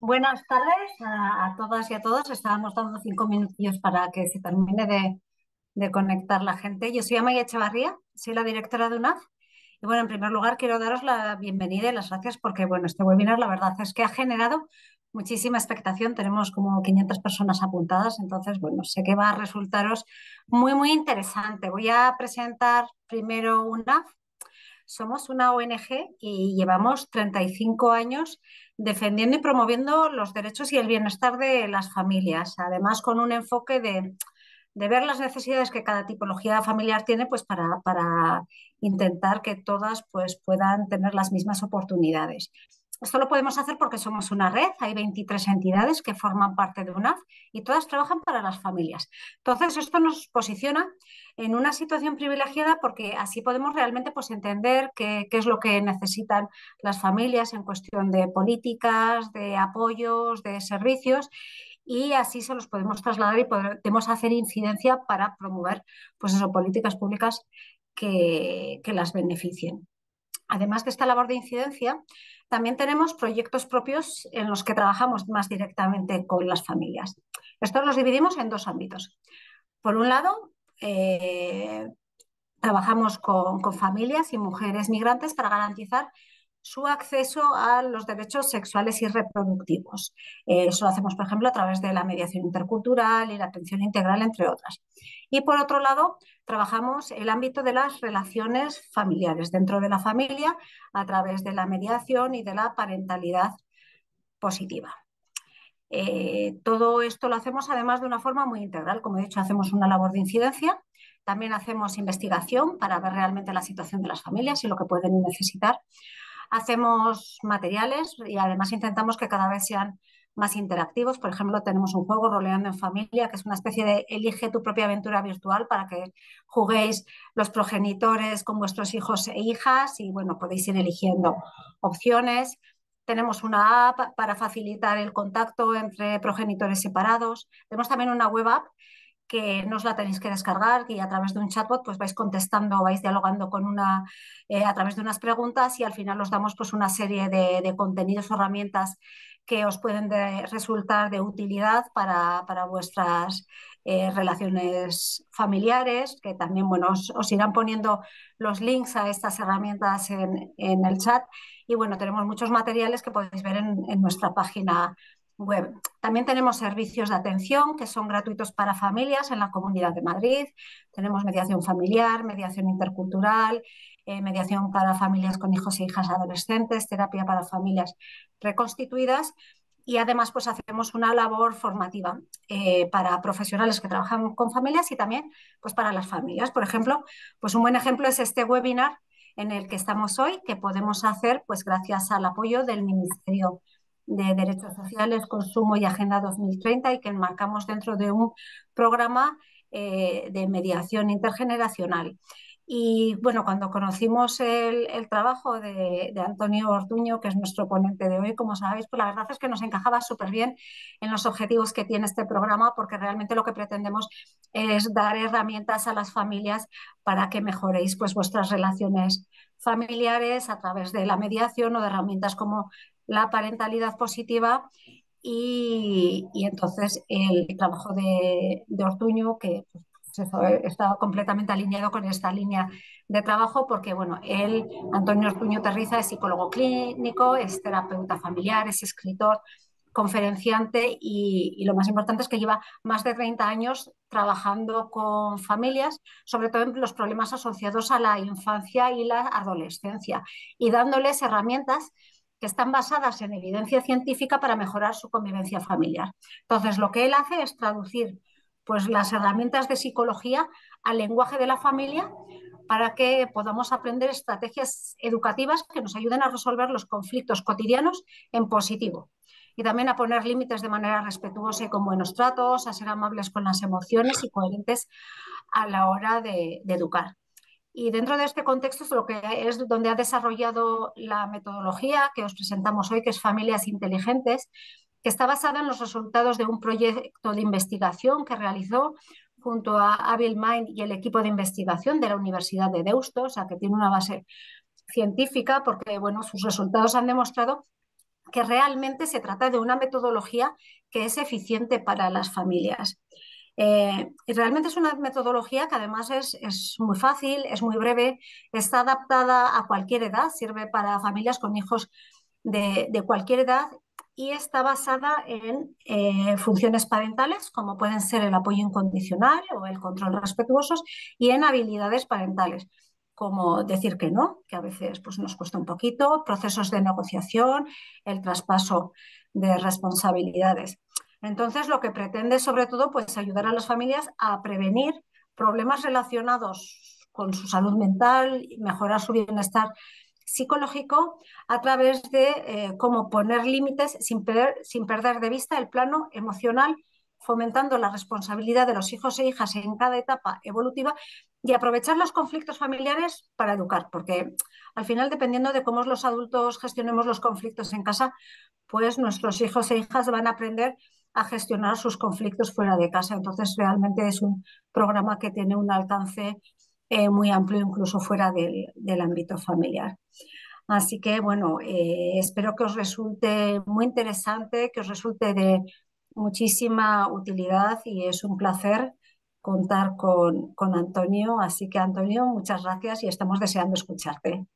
Buenas tardes a, todas y a todos. Estábamos dando cinco minutillos para que se termine de, conectar la gente. Yo soy Amaya Echevarría, soy la directora de UNAF. Y bueno, en primer lugar quiero daros la bienvenida y las gracias porque bueno, este webinar la verdad es que ha generado muchísima expectación. Tenemos como 500 personas apuntadas, entonces bueno, sé que va a resultaros muy, muy interesante. Voy a presentar primero UNAF somos una ONG y llevamos 35 años defendiendo y promoviendo los derechos y el bienestar de las familias, además con un enfoque de, ver las necesidades que cada tipología familiar tiene pues para, para intentar que todas pues, puedan tener las mismas oportunidades. Esto lo podemos hacer porque somos una red, hay 23 entidades que forman parte de UNAF y todas trabajan para las familias. Entonces, esto nos posiciona en una situación privilegiada porque así podemos realmente pues, entender qué, es lo que necesitan las familias en cuestión de políticas, de apoyos, de servicios y así se los podemos trasladar y podemos hacer incidencia para promover pues políticas públicas que, que las beneficien. Además de esta labor de incidencia, también tenemos proyectos propios en los que trabajamos más directamente con las familias. Estos los dividimos en dos ámbitos. Por un lado, eh, trabajamos con familias y mujeres migrantes para garantizar su acceso a los derechos sexuales y reproductivos. Eso lo hacemos, por ejemplo, a través de la mediación intercultural y la atención integral, entre otras. Y por otro lado, trabajamos el ámbito de las relaciones familiares dentro de la familia a través de la mediación y de la parentalidad positiva. Eh, todo esto lo hacemos además de una forma muy integral. Como he dicho, hacemos una labor de incidencia, también hacemos investigación para ver realmente la situación de las familias y lo que pueden necesitar hacemos materiales y además intentamos que cada vez sean más interactivos. Por ejemplo, tenemos un juego roleando en familia, que es una especie de elige tu propia aventura virtual para que juguéis los progenitores con vuestros hijos e hijas y bueno, podéis ir eligiendo opciones. Tenemos una app para facilitar el contacto entre progenitores separados. Tenemos también una web app que no os la tenéis que descargar, y a través de un chatbot pues vais contestando, vais dialogando con una, eh, a través de unas preguntas y al final os damos pues una serie de, contenidos o herramientas que os pueden resultar de utilidad para, para vuestras eh, relaciones familiares, que también bueno, os, irán poniendo los links a estas herramientas en, en, el chat. Y bueno, tenemos muchos materiales que podéis ver en, en nuestra página también tenemos servicios de atención que son gratuitos para familias en la Comunidad de Madrid. Tenemos mediación familiar, mediación intercultural, eh, mediación para familias con hijos e hijas adolescentes, terapia para familias reconstituidas y además pues hacemos una labor formativa eh, para profesionales que trabajan con familias y también pues para las familias. Por ejemplo, pues un buen ejemplo es este webinar en el que estamos hoy que podemos hacer pues gracias al apoyo del Ministerio de Derechos Sociales, Consumo y Agenda 2030 y que enmarcamos dentro de un programa eh, de mediación intergeneracional. Y bueno, cuando conocimos el, trabajo de, Antonio Ortuño, que es nuestro ponente de hoy, como sabéis, pues la verdad es que nos encajaba súper bien en los objetivos que tiene este programa, porque realmente lo que pretendemos es dar herramientas a las familias para que mejoréis pues, vuestras relaciones familiares a través de la mediación o de herramientas como la parentalidad positiva y, entonces el trabajo de, Ortuño, que pues, estaba completamente alineado con esta línea de trabajo porque, bueno, él, Antonio Ortuño Terriza, es psicólogo clínico, es terapeuta familiar, es escritor, conferenciante y, y, lo más importante es que lleva más de 30 años trabajando con familias, sobre todo en los problemas asociados a la infancia y la adolescencia, y dándoles herramientas que están basadas en evidencia científica para mejorar su convivencia familiar. Entonces, lo que él hace es traducir pues, las herramientas de psicología al lenguaje de la familia para que podamos aprender estrategias educativas que nos ayuden a resolver los conflictos cotidianos en positivo. Y también a poner límites de manera respetuosa y con buenos tratos, a ser amables con las emociones y coherentes a la hora de educar. Y dentro de este contexto es, lo que es donde ha desarrollado la metodología que os presentamos hoy, que es Familias Inteligentes, que está basada en los resultados de un proyecto de investigación que realizó junto a Abil Mind y el equipo de investigación de la Universidad de Deusto, o sea, que tiene una base científica porque bueno, sus resultados han demostrado que realmente se trata de una metodología que es eficiente para las familias. Eh, y realmente es una metodología que además es, muy fácil, es muy breve, está adaptada a cualquier edad, sirve para familias con hijos de, cualquier edad y está basada en eh, funciones parentales, como pueden ser el apoyo incondicional o el control respetuosos y en habilidades parentales como decir que no, que a veces pues, nos cuesta un poquito, procesos de negociación, el traspaso de responsabilidades. Entonces, lo que pretende sobre todo pues ayudar a las familias a prevenir problemas relacionados con su salud mental y mejorar su bienestar psicológico a través de eh, cómo poner límites sin, sin perder de vista el plano emocional fomentando la responsabilidad de los hijos e hijas en cada etapa evolutiva y aprovechar los conflictos familiares para educar, porque al final, dependiendo de cómo los adultos gestionemos los conflictos en casa, pues nuestros hijos e hijas van a aprender a gestionar sus conflictos fuera de casa. Entonces, realmente es un programa que tiene un alcance eh, muy amplio, incluso fuera del, ámbito familiar. Así que, bueno, eh, espero que os resulte muy interesante, que os resulte de muchísima utilidad y es un placer contar con, Antonio. Así que, Antonio, muchas gracias y estamos deseando escucharte.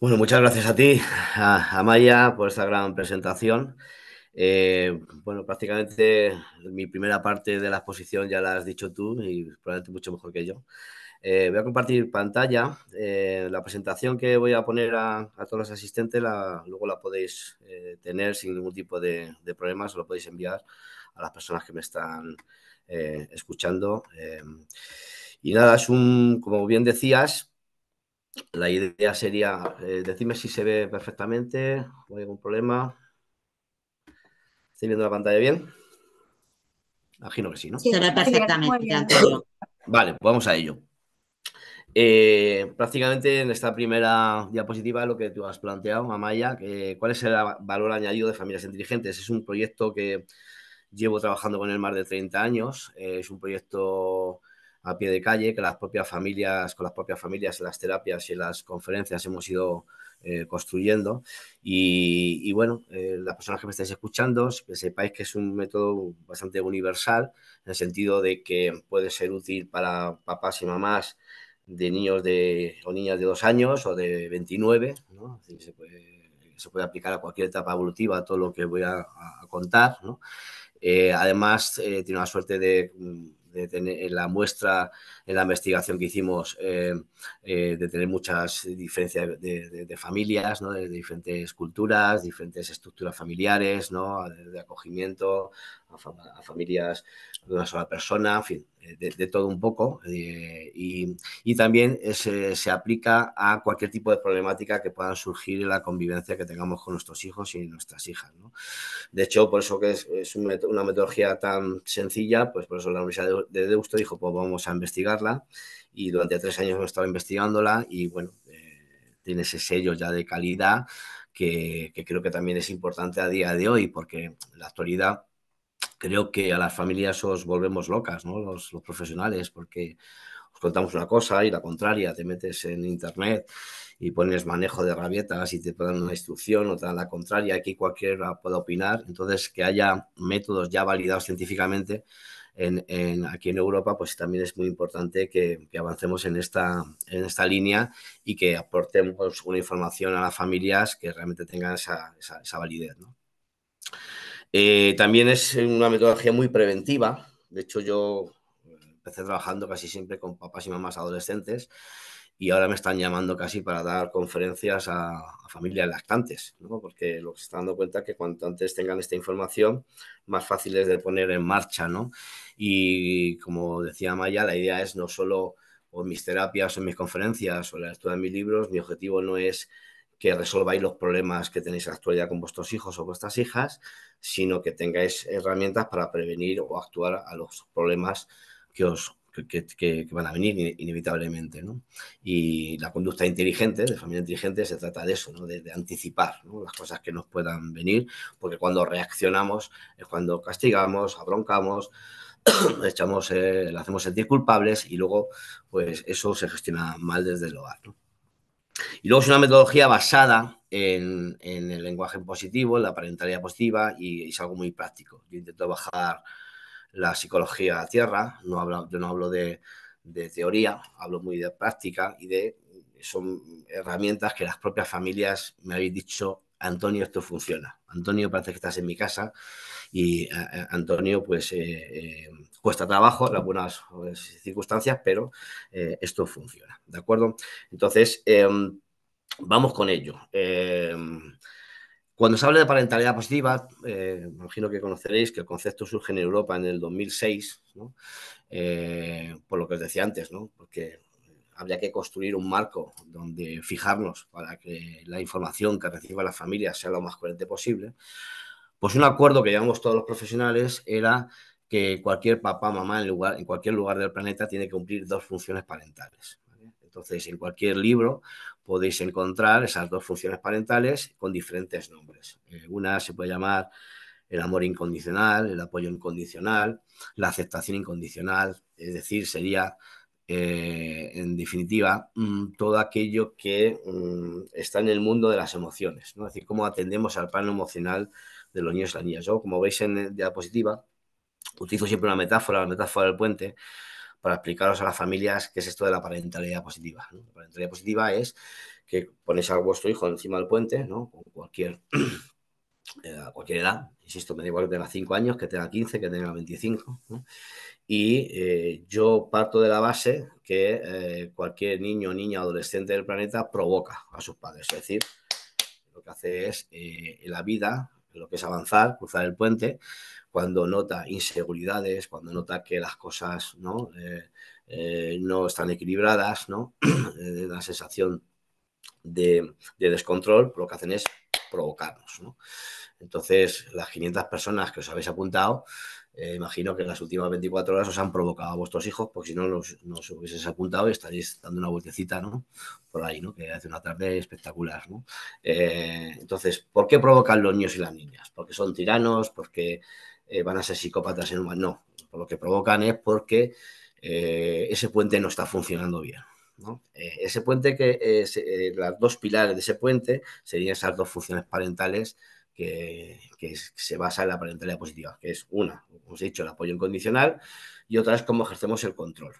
Bueno, muchas gracias a ti, a Maya, por esta gran presentación. Eh, bueno, prácticamente mi primera parte de la exposición ya la has dicho tú y probablemente mucho mejor que yo. Eh, voy a compartir pantalla. Eh, la presentación que voy a poner a, todos los asistentes, luego la podéis tener sin ningún tipo de, problemas, problema, lo podéis enviar a las personas que me están escuchando. y nada, es un, como bien decías, la idea sería, decirme si se ve perfectamente, o hay algún problema. ¿Estoy viendo la pantalla bien? Imagino que sí, ¿no? se ve perfectamente, Vale, pues vamos a ello. Eh, prácticamente en esta primera diapositiva lo que tú has planteado, Amaya, ¿cuál es el valor añadido de familias inteligentes? Es un proyecto que llevo trabajando con él más de 30 años, eh, es un proyecto a pie de calle que las propias familias, con las propias familias las terapias y en las conferencias hemos ido eh, construyendo. Y, bueno, eh, las personas que me estáis escuchando, sepáis que es un método bastante universal, en el sentido de que puede ser útil para papás y mamás de niños de, o niñas de dos años o de 29, se, puede, aplicar a cualquier etapa evolutiva, todo lo que voy a, contar, eh, además, tiene la suerte de, de, tener la muestra en la investigación que hicimos eh, eh, de tener muchas diferencias de, familias, ¿no? de, diferentes culturas, diferentes estructuras familiares, ¿no? de, acogimiento a, familias de una sola persona, en fin, de, todo un poco. Eh, y, y, también se, se aplica a cualquier tipo de problemática que puedan surgir en la convivencia que tengamos con nuestros hijos y nuestras hijas. ¿no? De hecho, por eso que es, es una metodología tan sencilla, pues por eso la Universidad de Deusto dijo, pues vamos a investigar y durante tres años hemos estado investigándola y bueno, eh, tiene ese sello ya de calidad que, creo que también es importante a día de hoy porque en la actualidad creo que a las familias os volvemos locas, ¿no? los, profesionales, porque os contamos una cosa y la contraria, te metes en internet y pones manejo de rabietas y te dan una instrucción otra la contraria, aquí cualquiera puede opinar. Entonces, que haya métodos ya validados científicamente aquí en Europa, pues también es muy importante que, avancemos en esta, línea y que aportemos una información a las familias que realmente tengan esa, validez. Eh, también es una metodología muy preventiva. De hecho, yo eh, empecé trabajando casi siempre con papás y mamás adolescentes y ahora me están llamando casi para dar conferencias a, familias lactantes, porque lo que se está dando cuenta es que cuanto antes tengan esta información, más fácil es de poner en marcha. ¿no? Y como decía Maya, la idea es no solo mis terapias, o mis conferencias, o la lectura de mis libros, mi objetivo no es que resolváis los problemas que tenéis actualidad con vuestros hijos o vuestras hijas, sino que tengáis herramientas para prevenir o actuar a los problemas que os que, van a venir inevitablemente. ¿no? Y la conducta inteligente, de familia inteligente, se trata de eso, ¿no? de, anticipar las cosas que nos puedan venir, porque cuando reaccionamos es cuando castigamos, abroncamos, echamos, eh, le hacemos sentir culpables y luego pues eso se gestiona mal desde el hogar. Y luego es una metodología basada en, en, el lenguaje positivo, en la parentalidad positiva y es algo muy práctico. Yo intento bajar la psicología a tierra, no hablo, yo no hablo de, teoría, hablo muy de práctica y de son herramientas que las propias familias me habéis dicho, Antonio, esto funciona. Antonio, parece que estás en mi casa y eh, eh, Antonio, pues eh, cuesta trabajo las buenas circunstancias, pero esto funciona, ¿de acuerdo? Entonces, em, vamos con ello. Em, cuando se habla de parentalidad positiva, eh, me imagino que conoceréis que el concepto surge en Europa en el 2006, eh, por lo que os decía antes, porque habría que construir un marco donde fijarnos para que la información que reciba la familia sea lo más coherente posible. Pues un acuerdo que llevamos todos los profesionales era que cualquier papá, mamá en, cualquier lugar del planeta tiene que cumplir dos funciones parentales. Entonces, en cualquier libro podéis encontrar esas dos funciones parentales con diferentes nombres. Eh, una se puede llamar el amor incondicional, el apoyo incondicional, la aceptación incondicional, es decir, sería eh, en definitiva mm, todo aquello que mm, está en el mundo de las emociones, ¿no? es decir, cómo atendemos al plano emocional de los niños y las niñas. Yo, como veis en eh, diapositiva, utilizo siempre una metáfora, la metáfora del puente, para explicaros a las familias qué es esto de la parentalidad positiva. La parentalidad positiva es que ponéis a vuestro hijo encima del puente, cualquier, eh, cualquier edad, insisto, me da igual que tenga 5 años, que tenga 15, que tenga 25, Y eh, yo parto de la base que eh, cualquier niño, niña, adolescente del planeta provoca a sus padres, es decir, lo que hace es la vida lo que es avanzar, cruzar el puente, cuando nota inseguridades, cuando nota que las cosas no, eh, eh, no están equilibradas, ¿no? Eh, la sensación de, descontrol, lo que hacen es provocarnos. Entonces, las 500 personas que os habéis apuntado, eh, imagino que en las últimas 24 horas os han provocado a vuestros hijos, porque si no, nos hubieses apuntado y estaréis dando una vueltecita, Por ahí, ¿no? Que hace una tarde espectacular, eh, entonces, ¿por qué provocan los niños y las niñas? ¿Porque son tiranos? ¿Porque eh, van a ser psicópatas en humanos? No. lo que provocan es porque ese puente no está funcionando bien. ¿no? ese puente que las dos pilares de ese puente serían esas dos funciones parentales que, se basa en la parentalidad positiva, que es una, como os he dicho, el apoyo incondicional y otra es cómo ejercemos el control.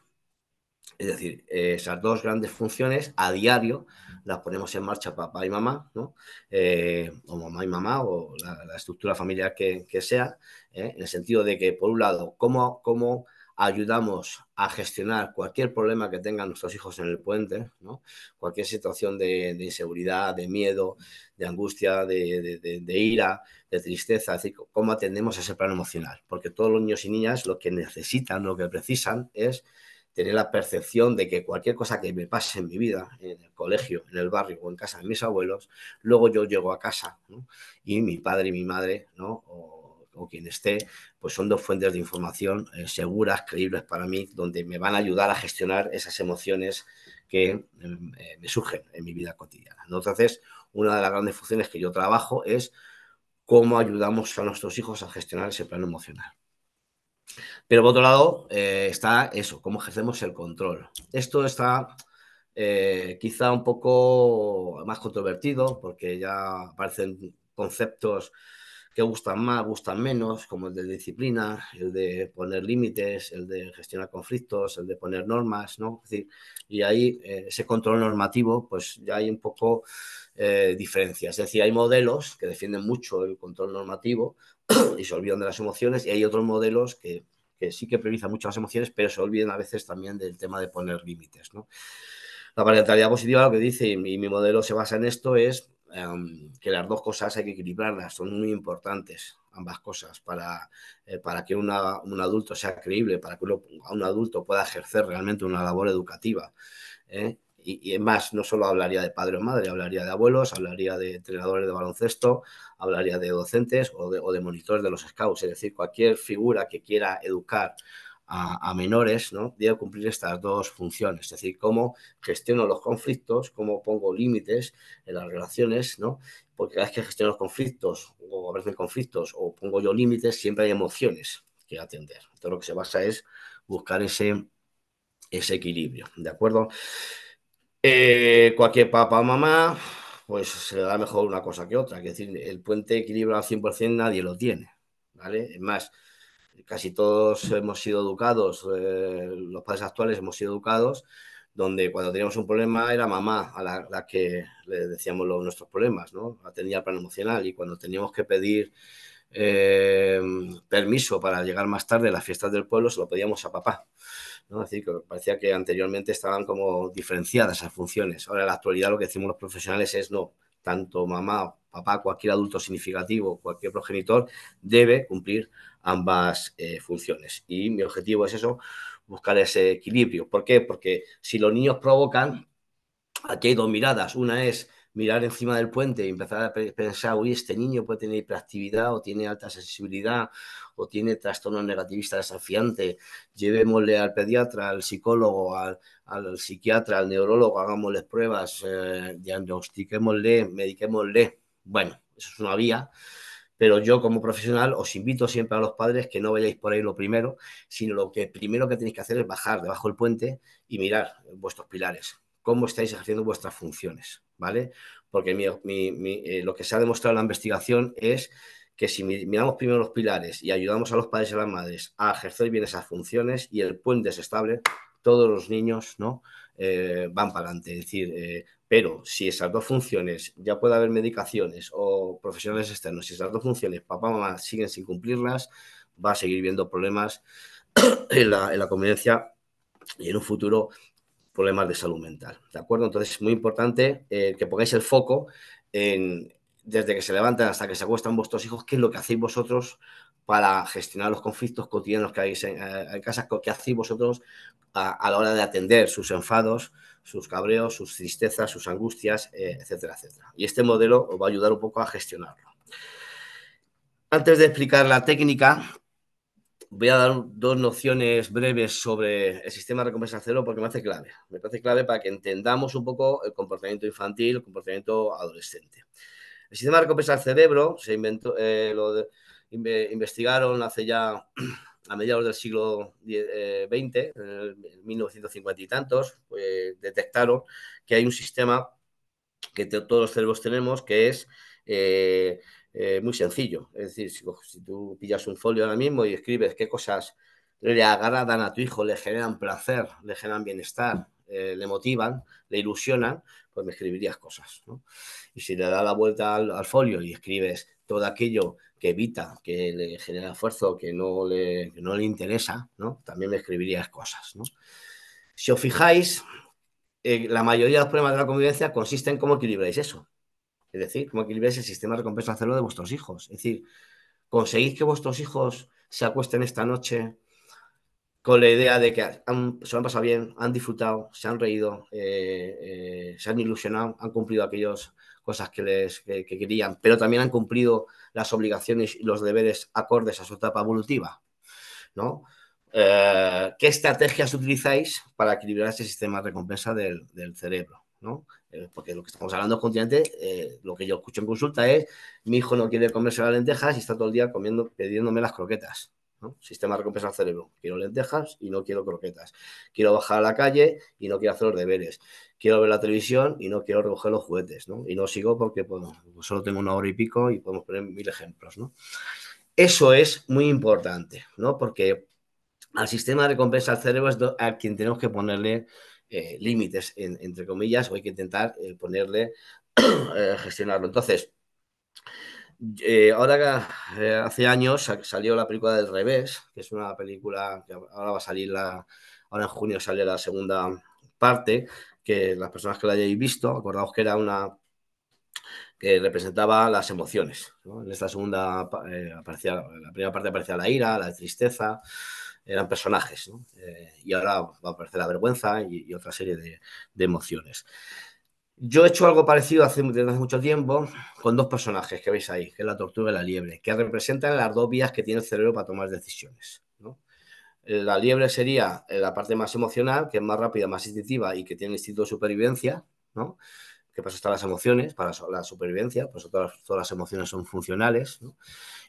Es decir, esas dos grandes funciones a diario las ponemos en marcha papá y mamá, ¿no? Eh, o mamá y mamá, o la, estructura familiar que, sea, ¿eh? en el sentido de que, por un lado, cómo ayudamos a gestionar cualquier problema que tengan nuestros hijos en el puente, cualquier situación de, inseguridad, de miedo, de angustia, de, ira, de tristeza, es decir, cómo atendemos ese plano emocional, porque todos los niños y niñas lo que necesitan, lo que precisan es tener la percepción de que cualquier cosa que me pase en mi vida, en el colegio, en el barrio o en casa de mis abuelos, luego yo llego a casa y mi padre y mi madre, ¿no? o quien esté, pues son dos fuentes de información eh, seguras, creíbles para mí, donde me van a ayudar a gestionar esas emociones que em, eh, me surgen en mi vida cotidiana. Entonces, una de las grandes funciones que yo trabajo es cómo ayudamos a nuestros hijos a gestionar ese plano emocional. Pero por otro lado eh, está eso, cómo ejercemos el control. Esto está quizá un poco más controvertido porque ya aparecen conceptos que gustan más, gustan menos, como el de disciplina, el de poner límites, el de gestionar conflictos, el de poner normas, ¿no? Es decir, y ahí eh, ese control normativo, pues ya hay un poco eh, diferencias. Es decir, hay modelos que defienden mucho el control normativo y se olvidan de las emociones, y hay otros modelos que, sí que priorizan mucho las emociones, pero se olvidan a veces también del tema de poner límites, ¿no? La parentalidad positiva lo que dice, y mi modelo se basa en esto, es Em, que las dos cosas hay que equilibrarlas, son muy importantes ambas cosas para, eh, para que un adulto sea creíble, para que un adulto pueda ejercer realmente una labor educativa. ¿eh? y, y más, no solo hablaría de padre o madre, hablaría de abuelos, hablaría de entrenadores de baloncesto, hablaría de docentes o de, o de monitores de los scouts, es decir, cualquier figura que quiera educar a, menores, ¿no? Debo cumplir estas dos funciones, es decir, cómo gestiono los conflictos, cómo pongo límites en las relaciones, ¿no? Porque cada vez que gestiono los conflictos o aparecen conflictos o pongo yo límites, siempre hay emociones que atender. Entonces lo que se basa es buscar ese, ese equilibrio, ¿de acuerdo? Eh, cualquier papá o mamá, pues se le da mejor una cosa que otra, es decir, el puente de equilibrio al 100% nadie lo tiene, ¿vale? Es más, casi todos hemos sido educados, eh, los padres actuales hemos sido educados, donde cuando teníamos un problema era mamá a la, que le decíamos los, nuestros problemas, ¿no? tenía el plan emocional y cuando teníamos que pedir em, permiso para llegar más tarde a las fiestas del pueblo se lo pedíamos a papá. ¿no? que parecía que anteriormente estaban como diferenciadas esas funciones. Ahora en la actualidad lo que decimos los profesionales es no, tanto mamá, papá, cualquier adulto significativo, cualquier progenitor debe cumplir ambas eh, funciones. Y mi objetivo es eso, buscar ese equilibrio. ¿Por qué? Porque si los niños provocan, aquí hay dos miradas. Una es mirar encima del puente y empezar a pensar, uy, este niño puede tener hiperactividad o tiene alta sensibilidad o tiene trastorno negativista desafiante, llevémosle al pediatra, al psicólogo, al, psiquiatra, al neurólogo, hagámosle pruebas, eh, diagnostiquémosle, mediquémosle. Bueno, eso es una vía pero yo como profesional os invito siempre a los padres que no vayáis por ahí lo primero, sino lo que primero que tenéis que hacer es bajar debajo del puente y mirar vuestros pilares, cómo estáis ejerciendo vuestras funciones, ¿vale? Porque eh, lo que se ha demostrado en la investigación es que si miramos primero los pilares y ayudamos a los padres y a las madres a ejercer bien esas funciones y el puente es estable, todos los niños ¿no? Eh, van para adelante. Es decir, eh, pero si esas dos funciones, ya puede haber medicaciones o profesionales externos, si esas dos funciones, papá, mamá, siguen sin cumplirlas, va a seguir viendo problemas en la, convivencia y en un futuro problemas de salud mental. ¿De acuerdo? Entonces es muy importante eh, que pongáis el foco en, desde que se levantan hasta que se acuestan vuestros hijos, qué es lo que hacéis vosotros para gestionar los conflictos cotidianos que hay en, eh, casa, qué hacéis vosotros a, la hora de atender sus enfados, sus cabreos, sus tristezas, sus angustias, eh, etcétera, etcétera. Y este modelo os va a ayudar un poco a gestionarlo. Antes de explicar la técnica, voy a dar dos nociones breves sobre el sistema de recompensa cero porque me hace clave. Me parece clave para que entendamos un poco el comportamiento infantil, el comportamiento adolescente. El sistema de recompensa al cerebro se inventó, eh, lo investigaron hace ya a mediados del siglo XX, eh, en 1950 y tantos, eh, detectaron que hay un sistema que todos los cerebros tenemos que es eh, muy sencillo. Es decir, si, tú pillas un folio ahora mismo y escribes qué cosas le agradan a tu hijo, le generan placer, le generan bienestar, le motivan, le ilusionan, pues me escribirías cosas. Y si le da la vuelta al folio y escribes todo aquello que evita, que le genera esfuerzo, que no le, no le interesa, ¿no? También me escribirías cosas, Si os fijáis, eh, la mayoría de los problemas de la convivencia consisten en cómo equilibráis eso. Es decir, cómo equilibráis el sistema de recompensa hacerlo de vuestros hijos. Es decir, conseguís que vuestros hijos se acuesten esta noche con la idea de que se han pasado bien, han disfrutado, se han reído, eh, eh, se han ilusionado, han cumplido aquellos cosas que, les, que, querían, pero también han cumplido las obligaciones y los deberes acordes a su etapa evolutiva. Eh, ¿Qué estrategias utilizáis para equilibrar ese sistema de recompensa del, cerebro? Eh, porque lo que estamos hablando continuamente, eh, lo que yo escucho en consulta es, mi hijo no quiere comerse las lentejas y está todo el día comiendo, pidiéndome las croquetas. Sistema de recompensa al cerebro. Quiero lentejas y no quiero croquetas. Quiero bajar a la calle y no quiero hacer los deberes. Quiero ver la televisión y no quiero recoger los juguetes, Y no sigo porque pues solo tengo una hora y pico y podemos poner mil ejemplos, Eso es muy importante, ¿no? Porque al sistema de recompensa al cerebro es a quien tenemos que ponerle eh, límites, entre comillas, o hay que intentar eh, ponerle, eh, gestionarlo. Entonces, eh, ahora, hace años salió la película del revés, que es una película que ahora va a salir, la, ahora en junio sale la segunda parte, que las personas que la hayáis visto, acordaos que era una que representaba las emociones. En esta segunda eh, aparecía, la primera parte aparecía la ira, la tristeza, eran personajes, eh, y ahora va a aparecer la vergüenza y, otra serie de emociones. Yo he hecho algo parecido hace, mucho tiempo con dos personajes que veis ahí, que es la tortuga y la liebre, que representan las dos vías que tiene el cerebro para tomar decisiones. La liebre sería eh, la parte más emocional, que es más rápida, más instintiva y que tiene el instinto de supervivencia, ¿no? que pasa? están las emociones, para la supervivencia, pues todas, todas las emociones son funcionales.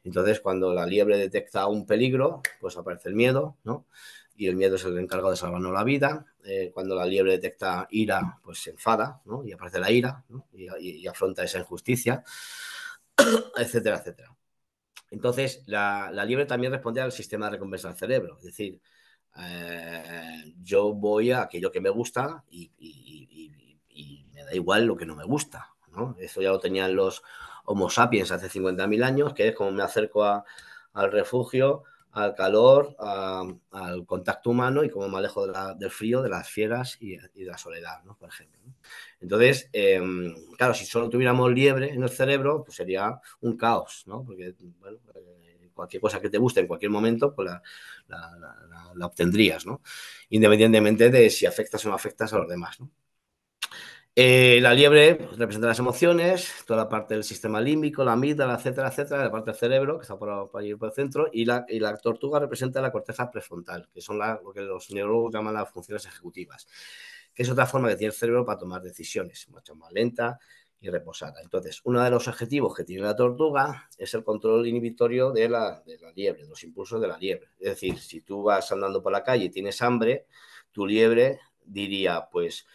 Entonces, cuando la liebre detecta un peligro, pues aparece el miedo, ¿no? y el miedo es el encargado de salvarnos la vida. Eh, cuando la liebre detecta ira, pues se enfada y aparece la ira y, y, afronta esa injusticia, etcétera, etcétera. Entonces, la, la, liebre también responde al sistema de recompensa del cerebro, es decir, eh, yo voy a aquello que me gusta y, y, me da igual lo que no me gusta. ¿no? Eso ya lo tenían los Homo sapiens hace 50.000 años, que es como me acerco a, al refugio, al calor, al contacto humano y como me alejo del frío, de las fieras y, de la soledad, ¿no? por ejemplo. Entonces, em, claro, si solo tuviéramos liebre en el cerebro, pues sería un caos, ¿no? porque bueno, eh, cualquier cosa que te guste en cualquier momento, pues la, la obtendrías, ¿no? independientemente de si afectas o no afectas a los demás. ¿no? Eh, la liebre pues, representa las emociones, toda la parte del sistema límbico, la amígdala, etcétera, etcétera, la parte del cerebro, que está por, por por el centro, y la, tortuga representa la corteza prefrontal, que son lo que los neurólogos llaman las funciones ejecutivas, que es otra forma que tiene el cerebro para tomar decisiones, mucho más lenta y reposada. Entonces, uno de los objetivos que tiene la tortuga es el control inhibitorio de la, de la liebre, los impulsos de la liebre. Es decir, si tú vas andando por la calle y tienes hambre, tu liebre diría, pues,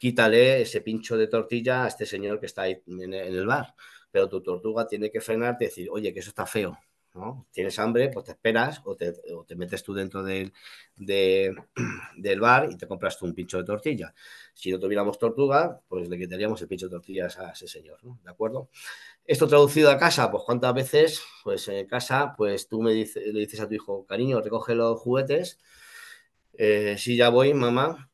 quítale ese pincho de tortilla a este señor que está ahí e, en el bar. Pero tu tortuga tiene que frenarte y decir, oye, que eso está feo. ¿no? Tienes hambre, pues te esperas o te, metes tú dentro del, del bar y te compras tú un pincho de tortilla. Si no tuviéramos tortuga, pues le quitaríamos el pincho de tortillas a ese señor, ¿no? ¿De acuerdo? Esto traducido a casa, pues cuántas veces, pues en casa, pues tú me dices, le dices a tu hijo, cariño, recoge los juguetes. Eh, si ya voy, mamá,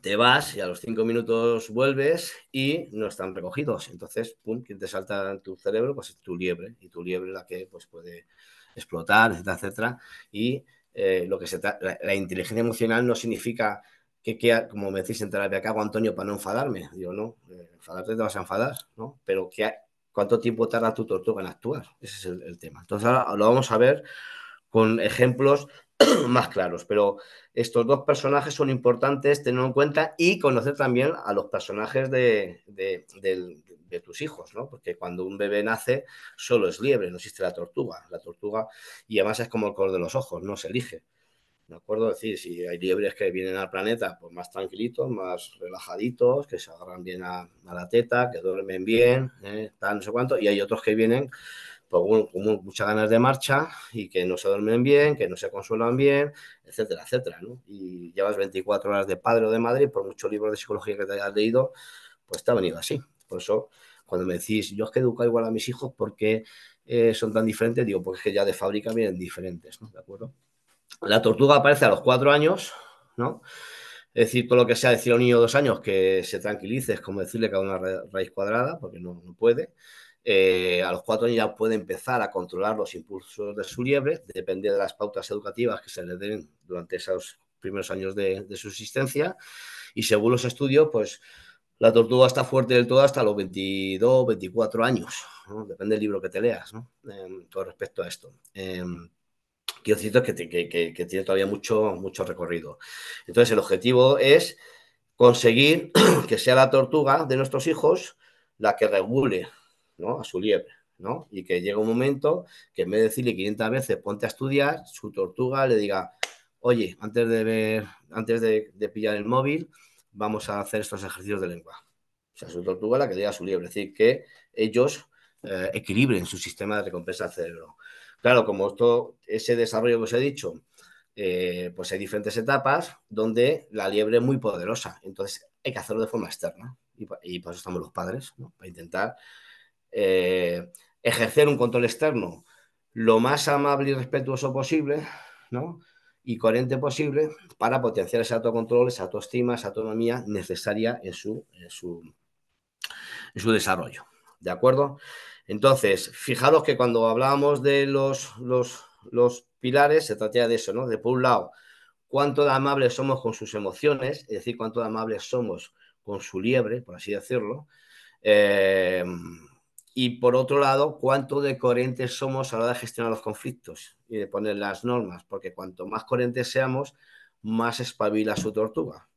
te vas y a los cinco minutos vuelves y no están recogidos. Entonces, pum, quien te salta en tu cerebro, pues es tu liebre, y tu liebre la que pues, puede explotar, etcétera, etcétera. Y eh, lo que se la, inteligencia emocional no significa que, que, como me decís en terapia, ¿qué hago, Antonio, para no enfadarme? Digo, no, eh, enfadarte te vas a enfadar, ¿no? Pero ¿qué, ¿cuánto tiempo tarda tu tortuga en actuar? Ese es el, el tema. Entonces, lo vamos a ver con ejemplos más claros, pero estos dos personajes son importantes tener en cuenta y conocer también a los personajes de, de, tus hijos, ¿no? Porque cuando un bebé nace, solo es liebre, no existe la tortuga. La tortuga, y además es como el color de los ojos, no se elige. ¿De acuerdo? decir, si hay liebres que vienen al planeta, pues más tranquilitos, más relajaditos, que se agarran bien a, la teta, que duermen bien, ¿eh? tal, no sé cuánto, y hay otros que vienen pues, muchas ganas de marcha y que no se duermen bien, que no se consuelan bien, etcétera, etcétera, ¿no? Y llevas 24 horas de padre o de madre y por muchos libros de psicología que te hayas leído, pues te ha venido así. Por eso, cuando me decís, yo es que educo igual a mis hijos porque eh, son tan diferentes, digo, porque es que ya de fábrica vienen diferentes, ¿no? ¿De acuerdo? La tortuga aparece a los cuatro años, ¿no? Es decir, todo lo que sea decir a un niño de dos años que se tranquilice es como decirle que una raíz cuadrada, porque no, no puede. Eh, a los cuatro años ya puede empezar a controlar los impulsos de su liebre, depende de las pautas educativas que se le den durante esos primeros años de, su existencia Y según los estudios, pues la tortuga está fuerte del todo hasta los 22, 24 años, depende del libro que te leas, em, con respecto a esto. Eh, quiero que, tiene todavía mucho, mucho recorrido. Entonces, el objetivo es conseguir que sea la tortuga de nuestros hijos la que regule a su liebre, ¿no? Y que llega un momento que en vez de decirle 500 veces ponte a estudiar, su tortuga le diga, oye, antes de ver, antes de, pillar el móvil, vamos a hacer estos ejercicios de lengua. O sea, su tortuga la que diga a su liebre, es decir, que ellos eh, equilibren su sistema de recompensa al cerebro. Claro, como esto, ese desarrollo que os he dicho, eh, pues hay diferentes etapas donde la liebre es muy poderosa. Entonces hay que hacerlo de forma externa. Y, y por eso estamos los padres, ¿no? para intentar eh, ejercer un control externo lo más amable y respetuoso posible, ¿no? Y coherente posible para potenciar ese autocontrol, esa autoestima, esa autonomía necesaria en su, en su, desarrollo. ¿De acuerdo? Entonces, fijaros que cuando hablábamos de los, pilares, se trataba de eso, ¿no? De por un lado, cuánto amables somos con sus emociones, es decir, cuánto amables somos con su liebre, por así decirlo. Eh, y por otro lado, cuánto de coherentes somos a la hora de gestionar los conflictos y de poner las normas, porque cuanto más coherentes seamos, más espabila su tortuga.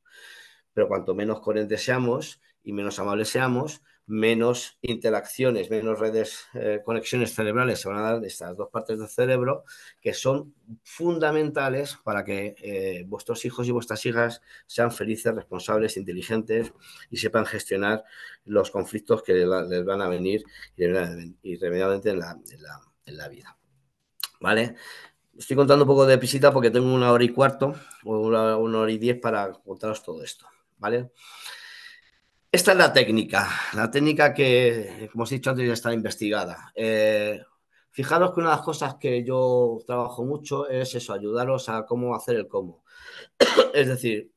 Pero cuanto menos coherentes seamos y menos amables seamos, menos interacciones, menos redes, eh, conexiones cerebrales se van a dar de estas dos partes del cerebro que son fundamentales para que eh, vuestros hijos y vuestras hijas sean felices, responsables, inteligentes y sepan gestionar los conflictos que les van a venir irremediablemente en la, vida. ¿Vale? Estoy contando un poco de visita porque tengo una hora y cuarto o una, una hora y diez para contaros todo esto. ¿Vale? Esta es la técnica, la técnica que, como os he dicho antes, ya está investigada. Eh, fijaros que una de las cosas que yo trabajo mucho es eso, ayudaros a cómo hacer el cómo. es decir,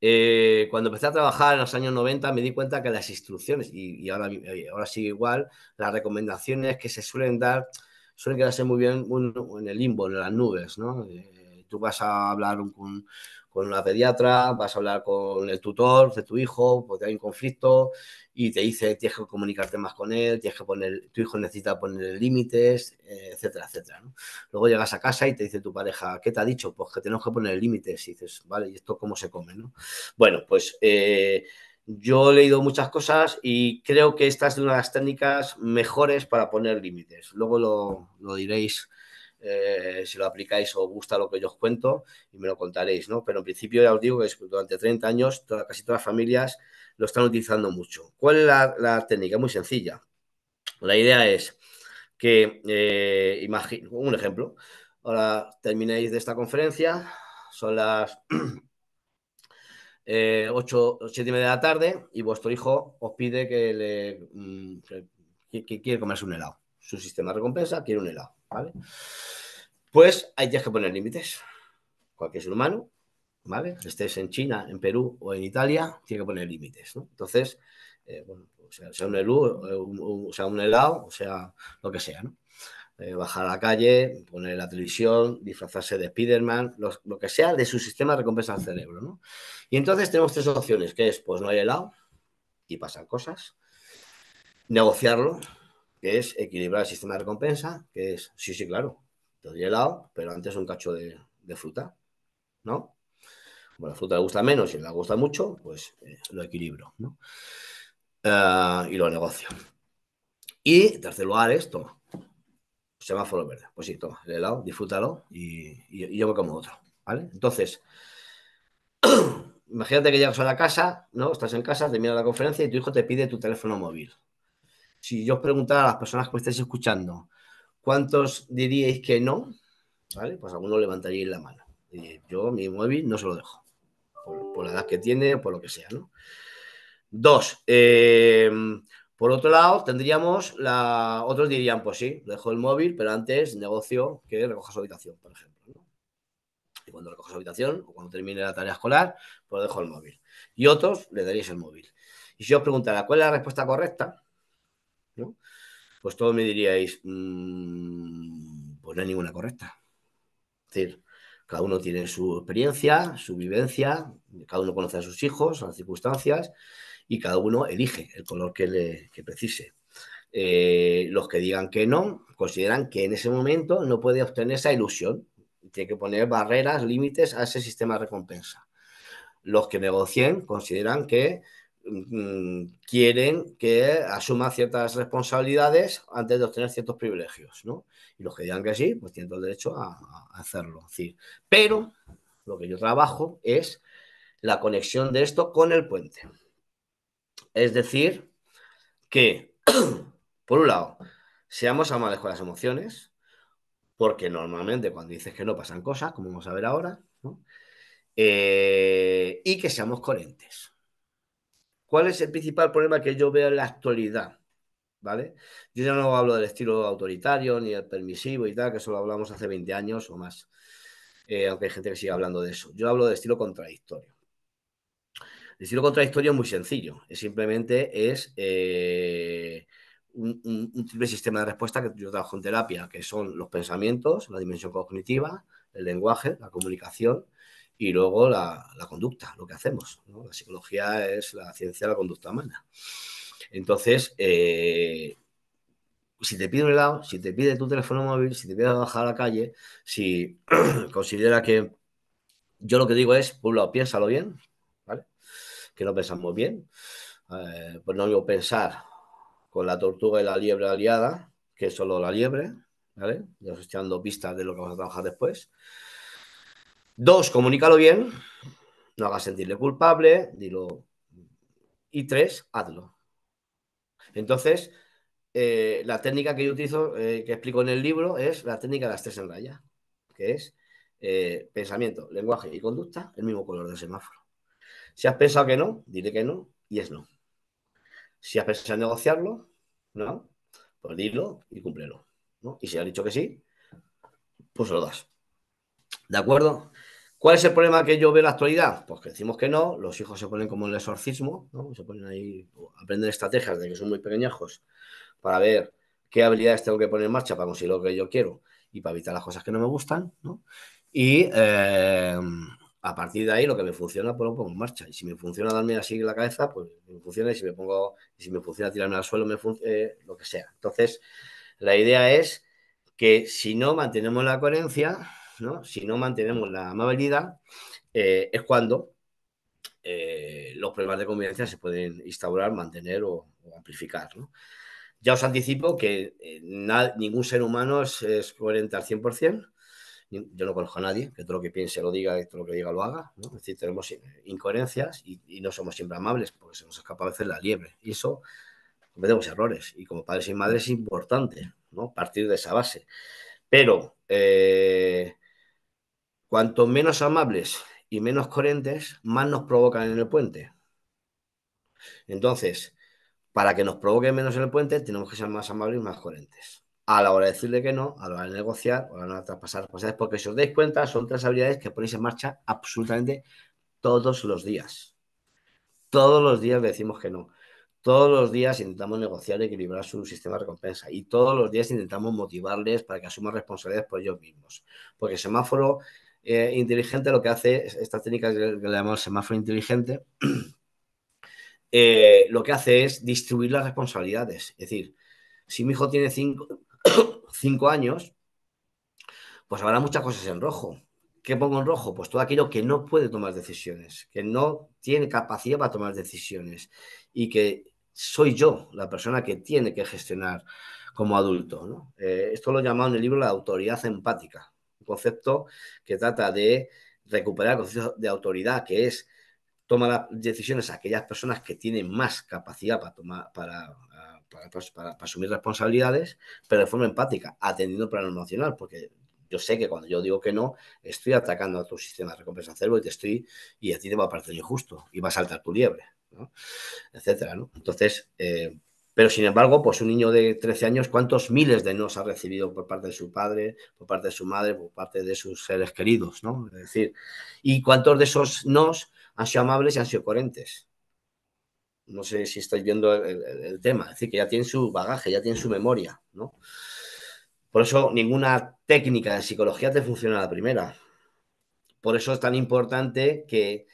eh, cuando empecé a trabajar en los años 90 me di cuenta que las instrucciones, y, ahora, eh, ahora sigue igual, las recomendaciones que se suelen dar suelen quedarse muy bien en el limbo, en las nubes, ¿no? tú vas a hablar con, con una pediatra, vas a hablar con el tutor de tu hijo, porque hay un conflicto y te dice, tienes que comunicarte más con él, tienes que poner, tu hijo necesita poner límites, eh, etcétera, etcétera. Luego llegas a casa y te dice tu pareja, ¿qué te ha dicho? Pues que tenemos que poner límites. Y dices, vale, ¿y esto cómo se come? ¿no? Bueno, pues eh, yo he leído muchas cosas y creo que esta es una de las técnicas mejores para poner límites. Luego lo, lo diréis eh, si lo aplicáis os gusta lo que yo os cuento y me lo contaréis, ¿no? Pero en principio ya os digo que durante 30 años casi todas las familias lo están utilizando mucho. ¿Cuál es la, técnica? Muy sencilla. La idea es que, eh, imagino, un ejemplo, ahora terminéis de esta conferencia, son las eh, 8, y media de la tarde y vuestro hijo os pide que, le, mm, que quiere comerse un helado. Su sistema de recompensa quiere un helado ¿vale? Pues hay que poner límites. Cualquier ser humano, ¿vale? estés en China, en Perú o en Italia, tiene que poner límites, Entonces, sea, un helado, o sea un helado, sea lo que sea, eh, bajar a la calle, poner la televisión, disfrazarse de Spiderman, lo, lo que sea de su sistema de recompensa al cerebro, Y entonces tenemos tres opciones, que es, pues no hay helado y pasan cosas, negociarlo, que es equilibrar el sistema de recompensa, que es, sí, sí, claro, te doy helado, pero antes un cacho de, fruta, ¿no? bueno la fruta le gusta menos y si le gusta mucho, pues eh, lo equilibro, ¿no? Eh, y lo negocio. Y, tercer lugar, es, toma, semáforo verde. Pues sí, toma, el helado, disfrútalo y, yo me como otro, ¿vale? Entonces, imagínate que llegas a la casa, ¿no? Estás en casa, a la conferencia y tu hijo te pide tu teléfono móvil si yo os preguntara a las personas que me estáis escuchando, ¿cuántos diríais que no? ¿Vale? Pues algunos levantaríais la mano. yo mi móvil no se lo dejo, por, la edad que tiene, o por lo que sea, Dos, eh, por otro lado, tendríamos la. Otros dirían, pues sí, dejo el móvil, pero antes negocio que recoja su habitación, por ejemplo. Y cuando recoja su habitación o cuando termine la tarea escolar, pues dejo el móvil. Y otros le daríais el móvil. Y si yo os preguntara cuál es la respuesta correcta, pues todos me diríais, mm, pues no hay ninguna correcta. Es decir, cada uno tiene su experiencia, su vivencia, cada uno conoce a sus hijos, a las circunstancias, y cada uno elige el color que, le, precise. Eh, los que digan que no, consideran que en ese momento no puede obtener esa ilusión. Tiene que poner barreras, límites a ese sistema de recompensa. Los que negocien consideran que Mm, quieren que asuma ciertas responsabilidades antes de obtener ciertos privilegios, ¿no? Y los que digan que sí, pues tienen todo el derecho a, hacerlo. pero lo que yo trabajo es la conexión de esto con el puente. Es decir, que, por un lado, seamos amables con las emociones, porque normalmente cuando dices que no pasan cosas, como vamos a ver ahora, eh, y que seamos coherentes ¿Cuál es el principal problema que yo veo en la actualidad? ¿Vale? Yo ya no hablo del estilo autoritario ni el permisivo y tal, que eso hablamos hace 20 años o más, eh, aunque hay gente que sigue hablando de eso. Yo hablo del estilo contradictorio. El estilo contradictorio es muy sencillo, es simplemente es eh, un, sistema de respuesta que yo trabajo en terapia, que son los pensamientos, la dimensión cognitiva, el lenguaje, la comunicación y luego la, conducta, lo que hacemos. La psicología es la ciencia de la conducta humana. Entonces, eh, si te pide un helado, si te pide tu teléfono móvil, si te pide bajar a la calle, si considera que yo lo que digo es, por un piénsalo bien, ¿vale? Que no pensamos bien. Eh, pues no digo pensar con la tortuga y la liebre aliada, que es solo la liebre, ¿vale? Ya os estoy dando pistas de lo que vamos a trabajar después. Dos, comunícalo bien, no hagas sentirle culpable, dilo. Y tres, hazlo. Entonces, eh, la técnica que yo utilizo, eh, que explico en el libro, es la técnica de las tres en raya, que es eh, pensamiento, lenguaje y conducta, el mismo color del semáforo. Si has pensado que no, dile que no y es no. Si has pensado en negociarlo, no, pues dilo y cúmplelo. ¿no? Y si has dicho que sí, pues lo das. ¿De acuerdo? ¿Cuál es el problema que yo veo en la actualidad? Pues que decimos que no, los hijos se ponen como en el exorcismo, ¿no? Se ponen ahí, aprenden estrategias de que son muy pequeñajos para ver qué habilidades tengo que poner en marcha para conseguir lo que yo quiero y para evitar las cosas que no me gustan, ¿no? Y eh, a partir de ahí lo que me funciona, pues lo pongo en marcha. Y si me funciona darme así la cabeza, pues me funciona. Y si me pongo, si me funciona tirarme al suelo, me eh, lo que sea. Entonces, la idea es que si no mantenemos la coherencia, si no mantenemos la amabilidad, eh, es cuando eh, los problemas de convivencia se pueden instaurar, mantener o, amplificar. Ya os anticipo que eh, ningún ser humano es, coherente al 100%. Yo no conozco a nadie que todo lo que piense lo diga y todo lo que diga lo haga. Es decir, tenemos incoherencias y, no somos siempre amables porque se nos escapa a veces la liebre. Y eso cometemos errores. Y como padres y madres es importante ¿no? partir de esa base. Pero Cuanto menos amables y menos coherentes, más nos provocan en el puente. Entonces, para que nos provoquen menos en el puente, tenemos que ser más amables y más coherentes. A la hora de decirle que no, a la hora de negociar, a la hora de traspasar responsabilidades, porque si os dais cuenta, son tres habilidades que ponéis en marcha absolutamente todos los días. Todos los días decimos que no. Todos los días intentamos negociar y equilibrar su sistema de recompensa. Y todos los días intentamos motivarles para que asuman responsabilidades por ellos mismos. Porque el semáforo eh, inteligente lo que hace, esta técnica que le llamamos semáforo inteligente, eh, lo que hace es distribuir las responsabilidades. Es decir, si mi hijo tiene cinco, años, pues habrá muchas cosas en rojo. ¿Qué pongo en rojo? Pues todo aquello que no puede tomar decisiones, que no tiene capacidad para tomar decisiones y que soy yo la persona que tiene que gestionar como adulto. Eh, esto lo he llamado en el libro la autoridad empática concepto que trata de recuperar el concepto de autoridad, que es tomar las decisiones a aquellas personas que tienen más capacidad para, tomar, para, para, asumir responsabilidades, pero de forma empática, atendiendo el plano nacional, porque yo sé que cuando yo digo que no, estoy atacando a tu sistema de recompensa cero y te estoy, y a ti te va a parecer injusto, y va a saltar tu liebre, etcétera, ¿no? Entonces, eh, pero sin embargo, pues un niño de 13 años, ¿cuántos miles de nos ha recibido por parte de su padre, por parte de su madre, por parte de sus seres queridos, ¿no? Es decir, ¿y cuántos de esos nos han sido amables y han sido coherentes? No sé si estáis viendo el, tema, es decir, que ya tiene su bagaje, ya tiene su memoria, ¿no? Por eso ninguna técnica de psicología te funciona a la primera. Por eso es tan importante que,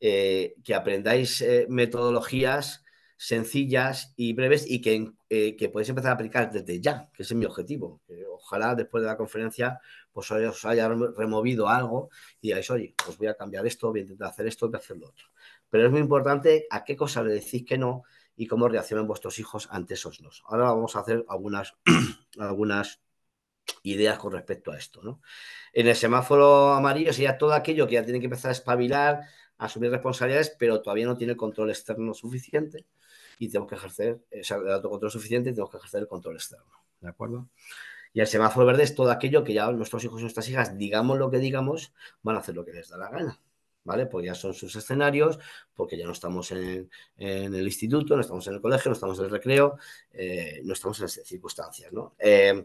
eh, que aprendáis eh, metodologías sencillas y breves y eh, que, podéis empezar a aplicar desde ya, que ese es mi objetivo. ojalá después de la conferencia pues os haya removido algo y digáis, oye, os pues voy a cambiar esto, voy a intentar hacer esto, voy a hacer lo otro. Pero es muy importante a qué cosa le decís que no y cómo reaccionan vuestros hijos ante esos no. Ahora vamos a hacer algunas, algunas ideas con respecto a esto. En el semáforo amarillo sería todo aquello que ya tiene que empezar a espabilar, a asumir responsabilidades, pero todavía no tiene el control externo suficiente y tenemos que ejercer, eh, o sea, el autocontrol suficiente y tenemos que ejercer el control externo. ¿De acuerdo? Y el semáforo verde es todo aquello que ya nuestros hijos y nuestras hijas, digamos lo que digamos, van a hacer lo que les da la gana. ¿Vale? Pues ya son sus escenarios, porque ya no estamos en, el instituto, no estamos en el colegio, no estamos en el recreo, eh, no estamos en las circunstancias, ¿no? Eh,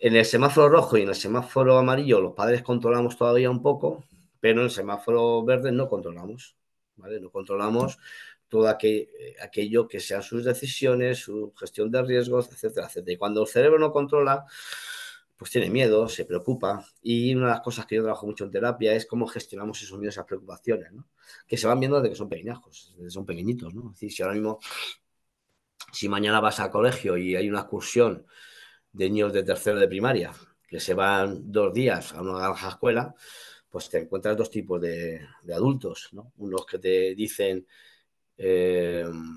en el semáforo rojo y en el semáforo amarillo los padres controlamos todavía un poco, pero en el semáforo verde no controlamos, ¿vale? No controlamos todo eh, aquello que sean sus decisiones, su gestión de riesgos, etcétera, etcétera. Y cuando el cerebro no controla, pues tiene miedo, se preocupa. Y una de las cosas que yo trabajo mucho en terapia es cómo gestionamos esos miedos, esas preocupaciones, ¿no? Que se van viendo de que son pequeñajos, desde que son pequeñitos, ¿no? Es decir, si ahora mismo, si mañana vas al colegio y hay una excursión de niños de tercero de primaria que se van dos días a una granja escuela, pues te encuentras dos tipos de, de adultos, ¿no? Unos que te dicen Em,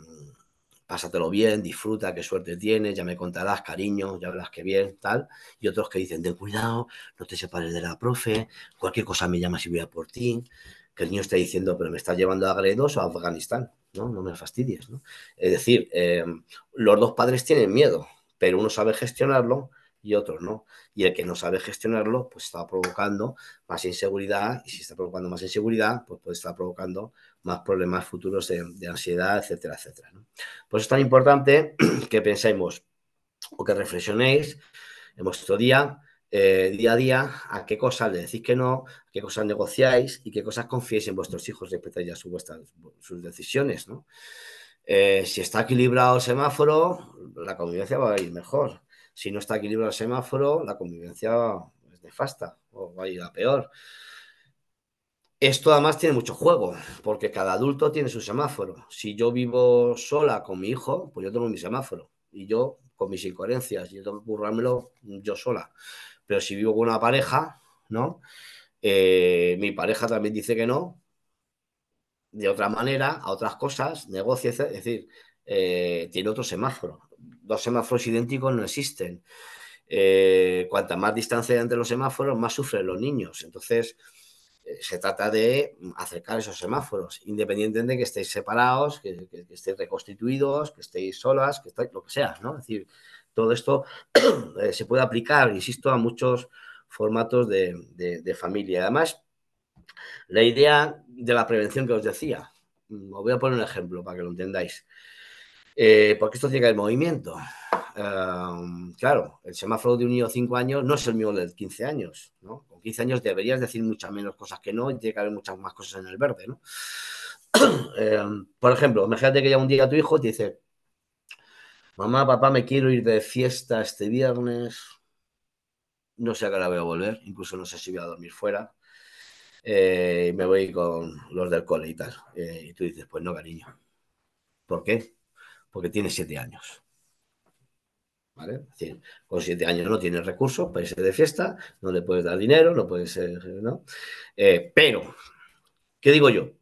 pásatelo bien, disfruta, qué suerte tienes, ya me contarás, cariño, ya verás qué bien, tal. Y otros que dicen, ten cuidado, no te separes de la profe, cualquier cosa me llama y voy a por ti. Que el niño está diciendo, pero me estás llevando a Gredos o a Afganistán, ¿no? No me fastidies, Es decir, em, los dos padres tienen miedo, pero uno sabe gestionarlo y otros no. Y el que no sabe gestionarlo, pues está provocando más inseguridad, y si está provocando más inseguridad, pues puede estar provocando más problemas futuros de, ansiedad, etcétera, etcétera. ¿no? Por eso es tan importante que pensemos o que reflexionéis en vuestro día, eh, día a día, a qué cosas le decís que no, qué cosas negociáis y qué cosas confiéis en vuestros hijos respecto a sus decisiones. ¿no? Eh, si está equilibrado el semáforo, la convivencia va a ir mejor. Si no está equilibrado el semáforo, la convivencia es nefasta o va a ir a peor. Esto además tiene mucho juego, porque cada adulto tiene su semáforo. Si yo vivo sola con mi hijo, pues yo tengo mi semáforo. Y yo, con mis incoherencias, yo tengo que yo sola. Pero si vivo con una pareja, ¿no? Eh, mi pareja también dice que no, de otra manera, a otras cosas, negocio, es decir, eh, tiene otro semáforo. Dos semáforos idénticos no existen. Eh, cuanta más distancia hay entre los semáforos, más sufren los niños. Entonces, eh, se trata de acercar esos semáforos, independientemente de que estéis separados, que, estéis reconstituidos, que estéis solas, que estéis lo que sea, ¿no? Es decir, todo esto eh, se puede aplicar, insisto, a muchos formatos de, de, familia. Además, la idea de la prevención que os decía, mm, os voy a poner un ejemplo para que lo entendáis, eh, porque esto tiene que movimiento. claro, el semáforo de un niño de 5 años no es el mismo del 15 años, ¿no? 15 años deberías decir muchas menos cosas que no y tiene que haber muchas más cosas en el verde, eh, por ejemplo, imagínate que ya un día tu hijo te dice, mamá, papá, me quiero ir de fiesta este viernes, no sé a qué hora voy a volver, incluso no sé si voy a dormir fuera, eh, me voy con los del cole y tal. Eh, y tú dices, pues no, cariño. ¿Por qué? Porque tiene siete años con siete años no tienes recursos para irse de fiesta, no le puedes dar dinero, no puedes ser, eh, pero, ¿qué digo yo?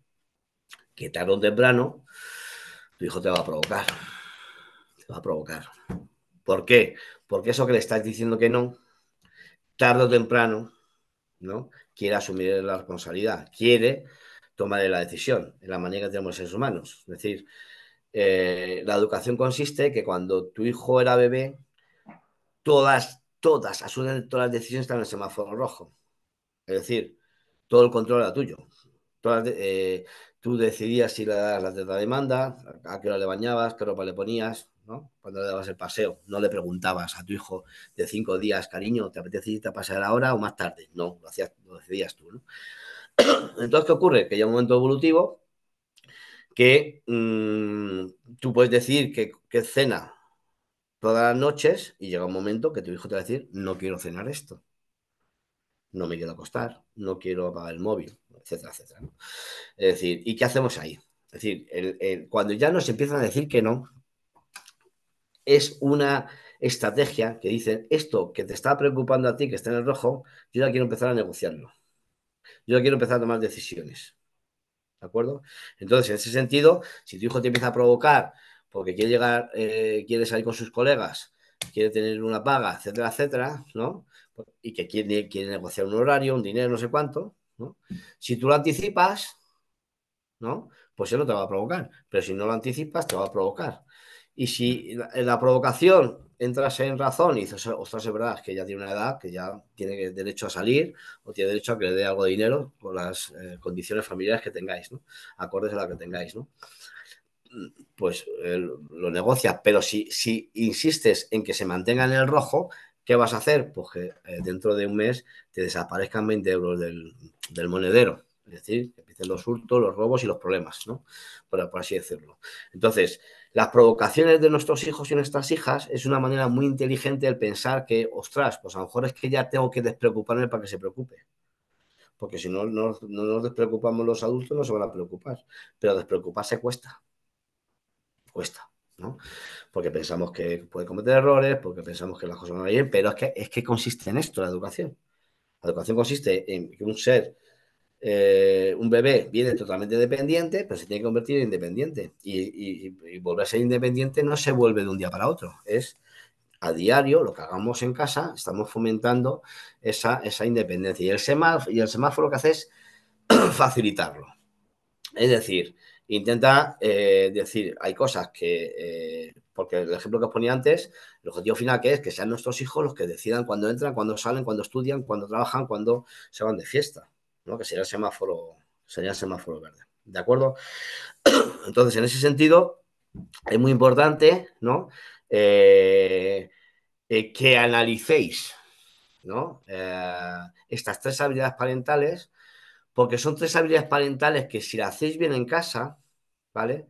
Que tarde o temprano tu hijo te va a provocar. Te va a provocar. ¿Por qué? Porque eso que le estás diciendo que no, tarde o temprano, ¿no? Quiere asumir la responsabilidad, quiere tomar la decisión, en la manera que tenemos seres humanos. Es decir, eh, la educación consiste que cuando tu hijo era bebé, todas, todas, todas las decisiones están en el semáforo rojo. Es decir, todo el control era tuyo. Eh, tú decidías si le dabas la demanda, a qué hora le bañabas, qué ropa le ponías, ¿no? Cuando le dabas el paseo, no le preguntabas a tu hijo de cinco días, cariño, ¿te apetece irte a pasear ahora o más tarde? No, lo, hacías, lo decidías tú, Entonces, ¿qué ocurre? Que hay un momento evolutivo que mm, tú puedes decir que cena todas las noches y llega un momento que tu hijo te va a decir, no quiero cenar esto, no me quiero acostar, no quiero apagar el móvil, etcétera, etcétera. Es decir, ¿y qué hacemos ahí? Es decir, cuando ya nos empiezan a decir que no, es una estrategia que dicen, esto que te está preocupando a ti, que está en el rojo, yo ya quiero empezar a negociarlo. Yo ya quiero empezar a tomar decisiones. ¿De acuerdo? Entonces, en ese sentido, si tu hijo te empieza a provocar porque quiere llegar, eh, quiere salir con sus colegas, quiere tener una paga, etcétera, etcétera, ¿no? Y que quiere, negociar un horario, un dinero, no sé cuánto, ¿no? Si tú lo anticipas, ¿no? Pues eso te va a provocar, pero si no lo anticipas, te va a provocar. Y si en la provocación entras en razón y dices, ostras, es verdad, es que ya tiene una edad, que ya tiene derecho a salir o tiene derecho a que le dé algo de dinero con las eh, condiciones familiares que tengáis, ¿no? Acordes a la que tengáis, ¿no? pues eh, lo negocia, pero si, si insistes en que se mantenga en el rojo, ¿qué vas a hacer? Pues que eh, dentro de un mes te desaparezcan 20 euros del, monedero. Es decir, que empiecen los hurtos, los robos y los problemas, ¿no? Por, así decirlo. Entonces, las provocaciones de nuestros hijos y nuestras hijas es una manera muy inteligente de pensar que, ostras, pues a lo mejor es que ya tengo que despreocuparme para que se preocupe porque si no, no, nos despreocupamos los adultos, no se van a preocupar. Pero despreocuparse cuesta cuesta, ¿no? Porque pensamos que puede cometer errores, porque pensamos que las cosas no van bien, pero es que, es que consiste en esto, la educación. La educación consiste en que un ser, eh, un bebé, viene totalmente dependiente, pero se tiene que convertir en independiente. Y, volver a ser independiente no se vuelve de un día para otro, es a diario, lo que hagamos en casa, estamos fomentando esa, independencia. Y el, semáforo, y el semáforo lo que hace es facilitarlo. Es decir, intenta eh, decir, hay cosas que, eh, porque el ejemplo que os ponía antes, el objetivo final que es que sean nuestros hijos los que decidan cuándo entran, cuándo salen, cuándo estudian, cuándo trabajan, cuándo se van de fiesta, ¿no? que sería el semáforo, sería el semáforo verde. ¿De acuerdo? Entonces, en ese sentido, es muy importante ¿no? Eh, que analicéis ¿no? estas tres habilidades parentales porque son tres habilidades parentales que si las hacéis bien en casa, ¿vale?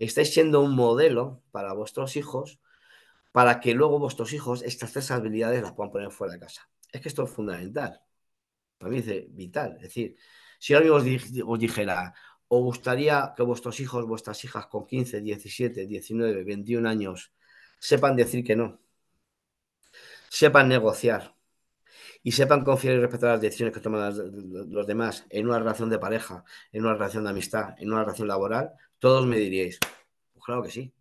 Estáis siendo un modelo para vuestros hijos para que luego vuestros hijos estas tres habilidades las puedan poner fuera de casa. Es que esto es fundamental. Para mí es vital. Es decir, si alguien os dijera, os gustaría que vuestros hijos, vuestras hijas con 15, 17, 19, 21 años sepan decir que no, sepan negociar, y sepan confiar y respetar las decisiones que toman los demás en una relación de pareja, en una relación de amistad, en una relación laboral, todos me diríais, pues claro que sí,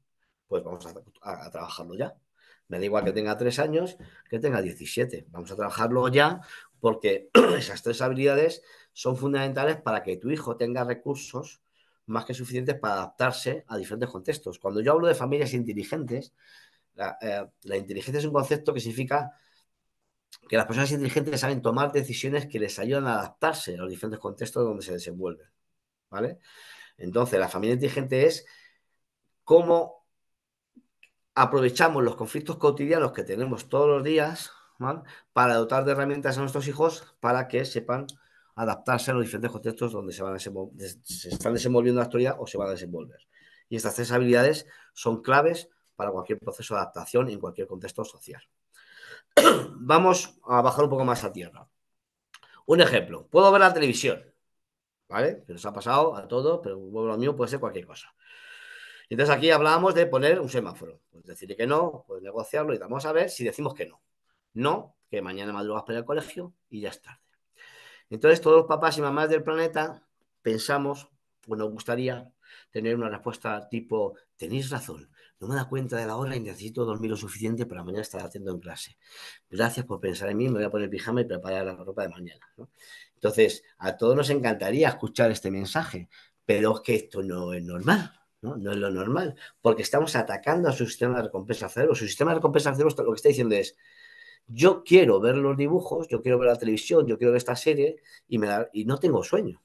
pues vamos a, trabajarlo ya. Me da igual que tenga tres años, que tenga 17. Vamos a trabajarlo ya porque esas tres habilidades son fundamentales para que tu hijo tenga recursos más que suficientes para adaptarse a diferentes contextos. Cuando yo hablo de familias inteligentes, la eh, inteligencia es un concepto que significa que las personas inteligentes saben tomar decisiones que les ayudan a adaptarse a los diferentes contextos donde se desenvuelven. ¿Vale? Entonces, la familia inteligente es cómo aprovechamos los conflictos cotidianos que tenemos todos los días para dotar de herramientas a nuestros hijos para que sepan adaptarse a los diferentes contextos donde se, van a se están desenvolviendo la actualidad o se van a desenvolver. Y estas tres habilidades son claves para cualquier proceso de adaptación en cualquier contexto social. Vamos a bajar un poco más a tierra. Un ejemplo, puedo ver la televisión, ¿vale? Que nos ha pasado a todos, pero bueno, lo mío puede ser cualquier cosa. Entonces aquí hablábamos de poner un semáforo, pues decirle que no, pues negociarlo y vamos a ver si decimos que no. No, que mañana madrugas para el colegio y ya es tarde. Entonces todos los papás y mamás del planeta pensamos, pues nos gustaría tener una respuesta tipo, tenéis razón, no me da cuenta de la hora y necesito dormir lo suficiente para mañana estar haciendo en clase. Gracias por pensar en mí, me voy a poner pijama y preparar la ropa de mañana. Entonces, a todos nos encantaría escuchar este mensaje, pero es que esto no es normal. ¿no? no es lo normal, porque estamos atacando a su sistema de recompensa cerebro. Su sistema de recompensa cero lo que está diciendo es, yo quiero ver los dibujos, yo quiero ver la televisión, yo quiero ver esta serie y, me y no tengo sueño.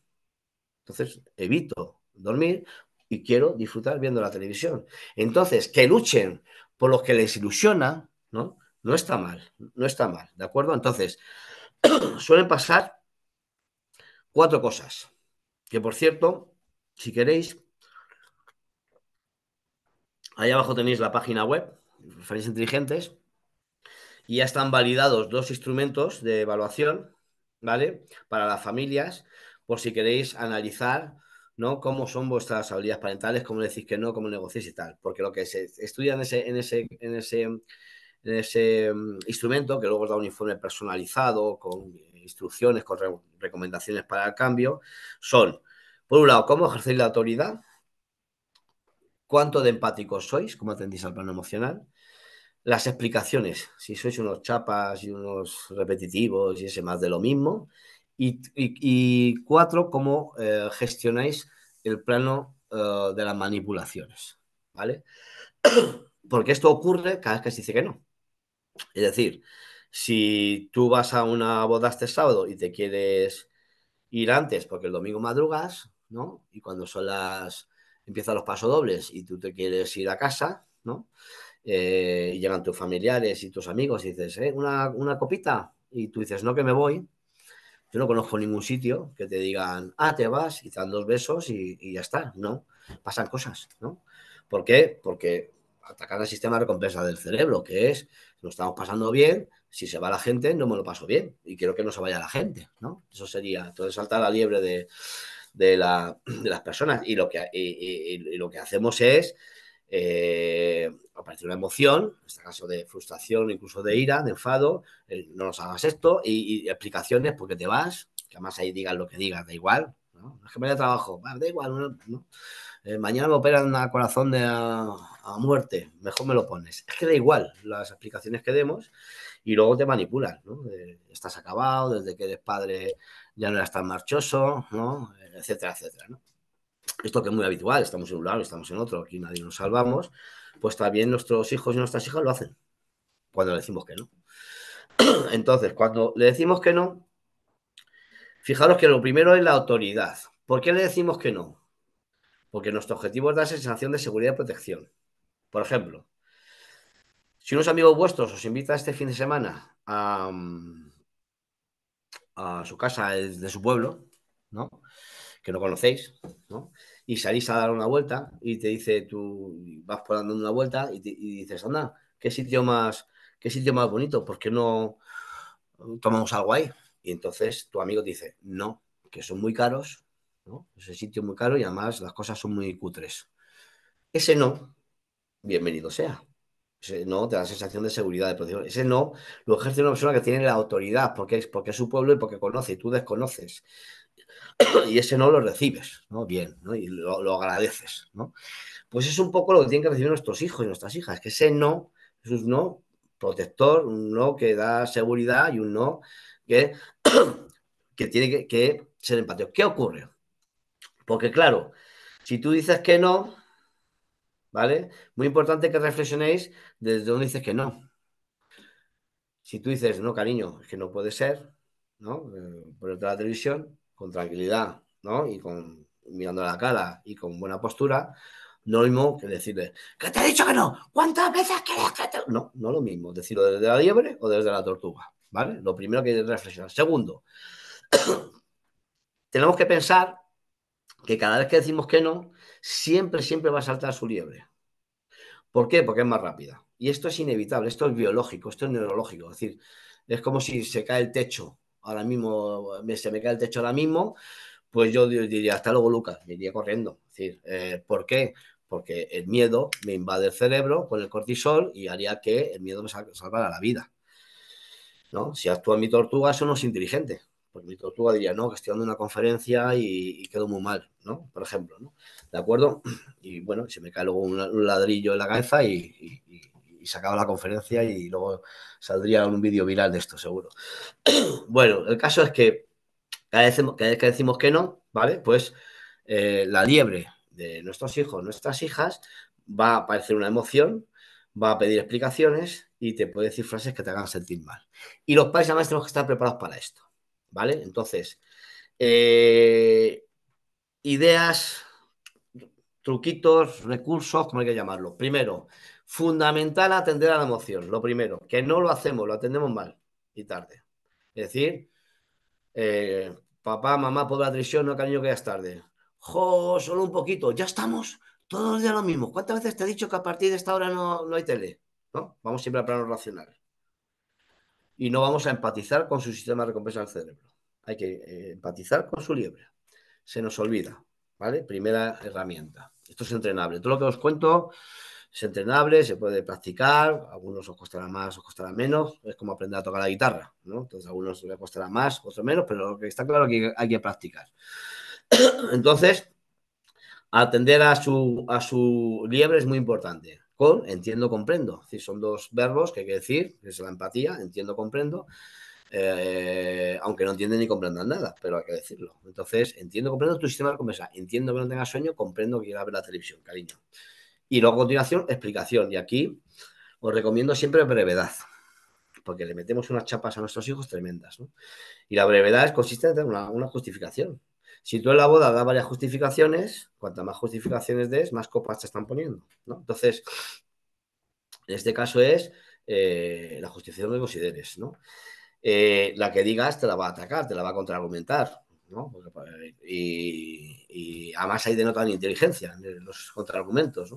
Entonces evito dormir y quiero disfrutar viendo la televisión. Entonces, que luchen por lo que les ilusiona, ¿no? No está mal, no está mal, ¿de acuerdo? Entonces, suelen pasar cuatro cosas. Que por cierto, si queréis, ahí abajo tenéis la página web, referencias inteligentes, y ya están validados dos instrumentos de evaluación, ¿vale? Para las familias, por si queréis analizar ¿no? Cómo son vuestras habilidades parentales, cómo decís que no, cómo negociáis y tal. Porque lo que se estudia en ese, en ese, en ese, en ese mm, instrumento, que luego os da un informe personalizado, con instrucciones, con recomendaciones para el cambio, son, por un lado, cómo ejercéis la autoridad, cuánto de empáticos sois, cómo atendéis al plano emocional, las explicaciones, si sois unos chapas y unos repetitivos y ese más de lo mismo, y, cuatro, cómo eh, gestionáis el plano eh, de las manipulaciones, ¿vale? Porque esto ocurre cada vez que se dice que no. Es decir, si tú vas a una boda este sábado y te quieres ir antes porque el domingo madrugas, ¿no? Y cuando son las... empiezan los pasodobles y tú te quieres ir a casa, ¿no? Eh, y llegan tus familiares y tus amigos y dices, ¿eh? ¿Una, una copita? Y tú dices, no, que me voy. Yo no conozco ningún sitio que te digan, ah, te vas y te dan dos besos y, ya está. No, pasan cosas, ¿no? ¿Por qué? Porque atacar el sistema de recompensa del cerebro, que es, lo estamos pasando bien, si se va la gente, no me lo paso bien y quiero que no se vaya la gente, ¿no? Eso sería, entonces saltar la liebre de, las personas y lo, que, y lo que hacemos es eh, aparece una emoción, en este caso de frustración, incluso de ira, de enfado, no nos hagas esto, y, explicaciones porque te vas, que además ahí digas lo que digas, da igual, ¿no? es que me a trabajo, da igual, eh, mañana me operan a corazón de a, muerte, mejor me lo pones. Es que da igual las explicaciones que demos y luego te manipulan, estás acabado, desde que eres padre ya no eras tan marchoso, ¿no? etcétera, etcétera, ¿no? esto que es muy habitual, estamos en un lado, estamos en otro, aquí nadie nos salvamos, pues también nuestros hijos y nuestras hijas lo hacen cuando le decimos que no. Entonces, cuando le decimos que no, fijaros que lo primero es la autoridad. ¿Por qué le decimos que no? Porque nuestro objetivo es dar sensación de seguridad y protección. Por ejemplo, si unos amigos vuestros os invitan este fin de semana a, mm, a su casa de su pueblo, ¿no? que no conocéis, ¿no? Y salís a dar una vuelta y te dice, tú vas por dando una vuelta y, dices, anda, qué sitio más, qué sitio más bonito, ¿por qué no tomamos algo ahí? Y entonces tu amigo te dice, no, que son muy caros, ¿no? Ese sitio muy caro y además las cosas son muy cutres. Ese no, bienvenido sea. Ese no te da la sensación de seguridad, de protección. Ese no lo ejerce una persona que tiene la autoridad, porque es, porque es su pueblo y porque conoce y tú desconoces. y ese no lo recibes, ¿no? Bien, ¿no? Y lo, agradeces, ¿no? Pues es un poco lo que tienen que recibir nuestros hijos y nuestras hijas, que ese no es un no protector, un no que da seguridad y un no que, que tiene que, ser empático. ¿Qué ocurre? Porque claro, si tú dices que no, ¿vale? Muy importante que reflexionéis desde dónde dices que no. Si tú dices, no, cariño, es que no puede ser, ¿no? Eh, por otra la televisión, con tranquilidad, ¿no? Y con mirando la cara y con buena postura, no lo mismo que decirle, que te he dicho que no, ¿cuántas veces quieres que te...? No, no lo mismo, decirlo desde la liebre o desde la tortuga, ¿vale? Lo primero que hay que reflexionar. Segundo, tenemos que pensar que cada vez que decimos que no, siempre, siempre va a saltar su liebre. ¿Por qué? Porque es más rápida. Y esto es inevitable, esto es biológico, esto es neurológico. Es decir, es como si se cae el techo ahora mismo se me cae el techo ahora mismo, pues yo diría, hasta luego Lucas, me iría corriendo. Es decir, eh, ¿por qué? Porque el miedo me invade el cerebro con el cortisol y haría que el miedo me salvara la vida. ¿no? Si actúa mi tortuga, eso no es inteligente. Porque mi tortuga diría, no, que estoy dando una conferencia y, quedo muy mal, ¿no? Por ejemplo, ¿no? ¿De acuerdo? Y bueno, se me cae luego un, ladrillo en la cabeza y, y se acaba la conferencia y luego saldría un vídeo viral de esto, seguro. bueno, el caso es que cada vez, que decimos que no, ¿vale? Pues eh, la liebre de nuestros hijos, nuestras hijas, va a aparecer una emoción, va a pedir explicaciones y te puede decir frases que te hagan sentir mal. Y los padres además tenemos que estar preparados para esto, ¿vale? Entonces, eh, ideas, truquitos, recursos, como hay que llamarlo. Primero, Fundamental atender a la emoción, lo primero, que no lo hacemos, lo atendemos mal y tarde. Es decir, eh, papá, mamá, por la no cariño que ya es tarde. Jo, solo un poquito, ya estamos, todos los días lo mismo. ¿Cuántas veces te he dicho que a partir de esta hora no, hay tele? ¿No? Vamos siempre al plano racional. Y no vamos a empatizar con su sistema de recompensa del cerebro. Hay que eh, empatizar con su liebre. Se nos olvida, ¿vale? Primera herramienta. Esto es entrenable. Todo lo que os cuento es entrenable, se puede practicar, algunos os costará más, os costará menos, es como aprender a tocar la guitarra, ¿no? Entonces a algunos les costará más, otros menos, pero lo que está claro es que hay que practicar. Entonces, atender a su, liebre es muy importante. Con entiendo, comprendo. Es son dos verbos que hay que decir, es la empatía, entiendo, comprendo. Eh, aunque no entienden ni comprendan nada, pero hay que decirlo. Entonces, entiendo, comprendo tu sistema de conversa. Entiendo que no tengas sueño, comprendo que quieras ver la televisión, cariño. Y luego a continuación, explicación. Y aquí os recomiendo siempre brevedad, porque le metemos unas chapas a nuestros hijos tremendas. Y la brevedad consiste en una, una justificación. Si tú en la boda das varias justificaciones, cuanta más justificaciones des, más copas te están poniendo. ¿no? Entonces, en este caso es eh, la justificación que consideres. ¿no? Eh, la que digas te la va a atacar, te la va a contraargumentar. Pues, y, además ahí denotan inteligencia en los contraargumentos,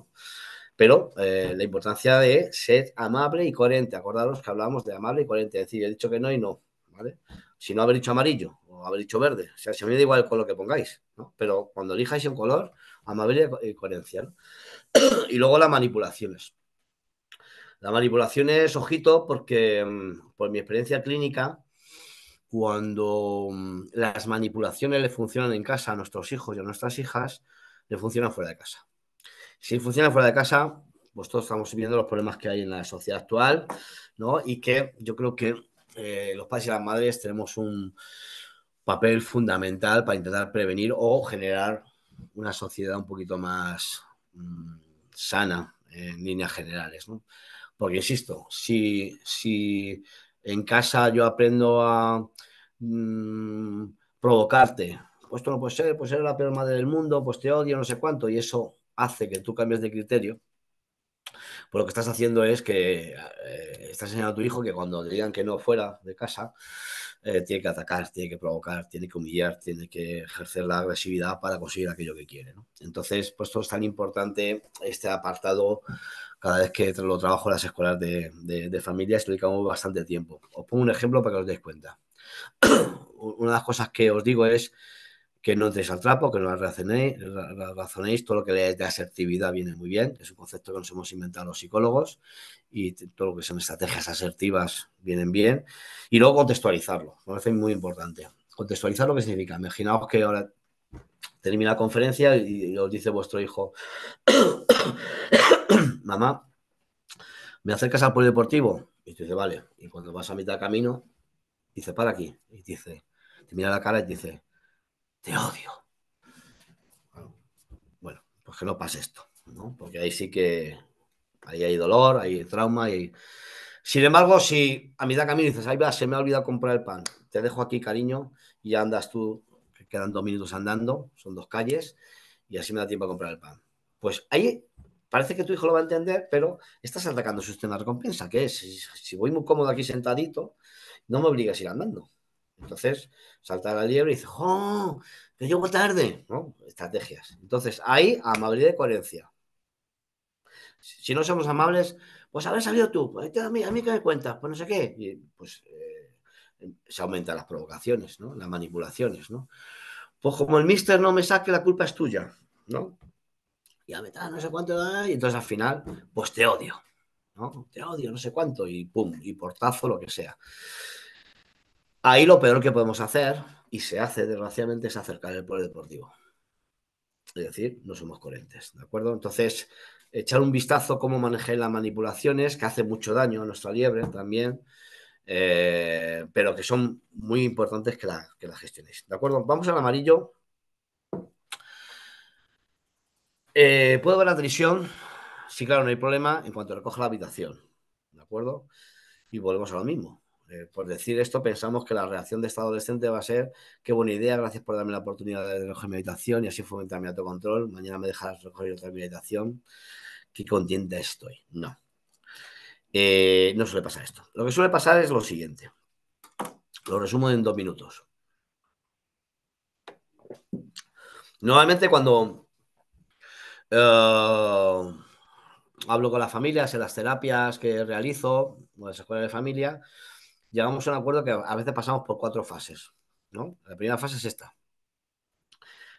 Pero eh, la importancia de ser amable y coherente. Acordaros que hablábamos de amable y coherente. Es decir, he dicho que no y no, ¿vale? Si no haber dicho amarillo o haber dicho verde. O sea, se me da igual el color que pongáis, Pero cuando elijáis un color, amable y coherencia. y luego las manipulaciones. La manipulación es, ojito, porque mm, por mi experiencia clínica, cuando mm, las manipulaciones le funcionan en casa a nuestros hijos y a nuestras hijas, le funcionan fuera de casa. Si funcionan fuera de casa, pues todos estamos viendo los problemas que hay en la sociedad actual, ¿no? Y que yo creo que eh, los padres y las madres tenemos un papel fundamental para intentar prevenir o generar una sociedad un poquito más mm, sana en líneas generales, ¿no? Porque, insisto, si, si en casa yo aprendo a mm, provocarte. Pues tú no puedes ser, pues eres la peor madre del mundo, pues te odio, no sé cuánto. Y eso hace que tú cambies de criterio. Pues lo que estás haciendo es que eh, estás enseñando a tu hijo que cuando te digan que no fuera de casa, eh, tiene que atacar, tiene que provocar, tiene que humillar, tiene que ejercer la agresividad para conseguir aquello que quiere. Entonces, pues esto es tan importante este apartado cada vez que lo trabajo en las escuelas de, familia, de bastante tiempo. Os pongo un ejemplo para que os deis cuenta. Una de las cosas que os digo es que no entréis al trapo, que no razonéis, razonéis, todo lo que leáis de asertividad viene muy bien, es un concepto que nos hemos inventado los psicólogos y todo lo que son estrategias asertivas vienen bien. Y luego contextualizarlo, me parece muy importante. Contextualizar lo que significa. Imaginaos que ahora termina la conferencia y os dice vuestro hijo, mamá, me acercas al polideportivo. Y te dice, vale. Y cuando vas a mitad de camino, dice, para aquí. Y dice, te mira la cara y te dice, te odio. Bueno, pues que no pase esto, ¿no? Porque ahí sí que ahí hay dolor, hay trauma. y... Sin embargo, si a mitad de camino dices, ahí va, se me ha olvidado comprar el pan, te dejo aquí, cariño, y ya andas tú, quedan dos minutos andando, son dos calles, y así me da tiempo a comprar el pan. Pues ahí parece que tu hijo lo va a entender, pero estás atacando su sistema de recompensa, que es, si, voy muy cómodo aquí sentadito, no me obligas a ir andando. Entonces, salta la liebre y dice, ¡oh! Que llego tarde. Estrategias. Entonces, hay amabilidad y coherencia. Si no somos amables, pues habrás salido tú, pues a mí, que me cuentas, pues no sé qué. Y, pues eh, em, se aumentan las provocaciones, Las manipulaciones, ¿no? Pues como el mister no me saque, la culpa es tuya, ¿no? ya me da no sé cuánto, da, y entonces al final, pues te odio, ¿no? Te odio, no sé cuánto, y pum, y portazo, lo que sea. Ahí lo peor que podemos hacer, y se hace desgraciadamente, es acercar el pueblo deportivo. Es decir, no somos coherentes, ¿de acuerdo? Entonces, echar un vistazo cómo manejéis las manipulaciones, que hace mucho daño a nuestra liebre también, eh, pero que son muy importantes que las que la gestionéis, ¿de acuerdo? Vamos al amarillo, Eh, puedo ver la televisión. Sí, claro, no hay problema en cuanto recoja la habitación. ¿De acuerdo? Y volvemos a lo mismo. Eh, por decir esto, pensamos que la reacción de esta adolescente va a ser: qué buena idea, gracias por darme la oportunidad de recoger mi habitación y así fomentar mi autocontrol. Mañana me dejarás recoger otra meditación, habitación. Qué contenta estoy. No. Eh, no suele pasar esto. Lo que suele pasar es lo siguiente. Lo resumo en dos minutos. Normalmente cuando eh, hablo con las familias en las terapias que realizo, en las escuelas de familia. Llegamos a un acuerdo que a veces pasamos por cuatro fases. ¿no? La primera fase es esta.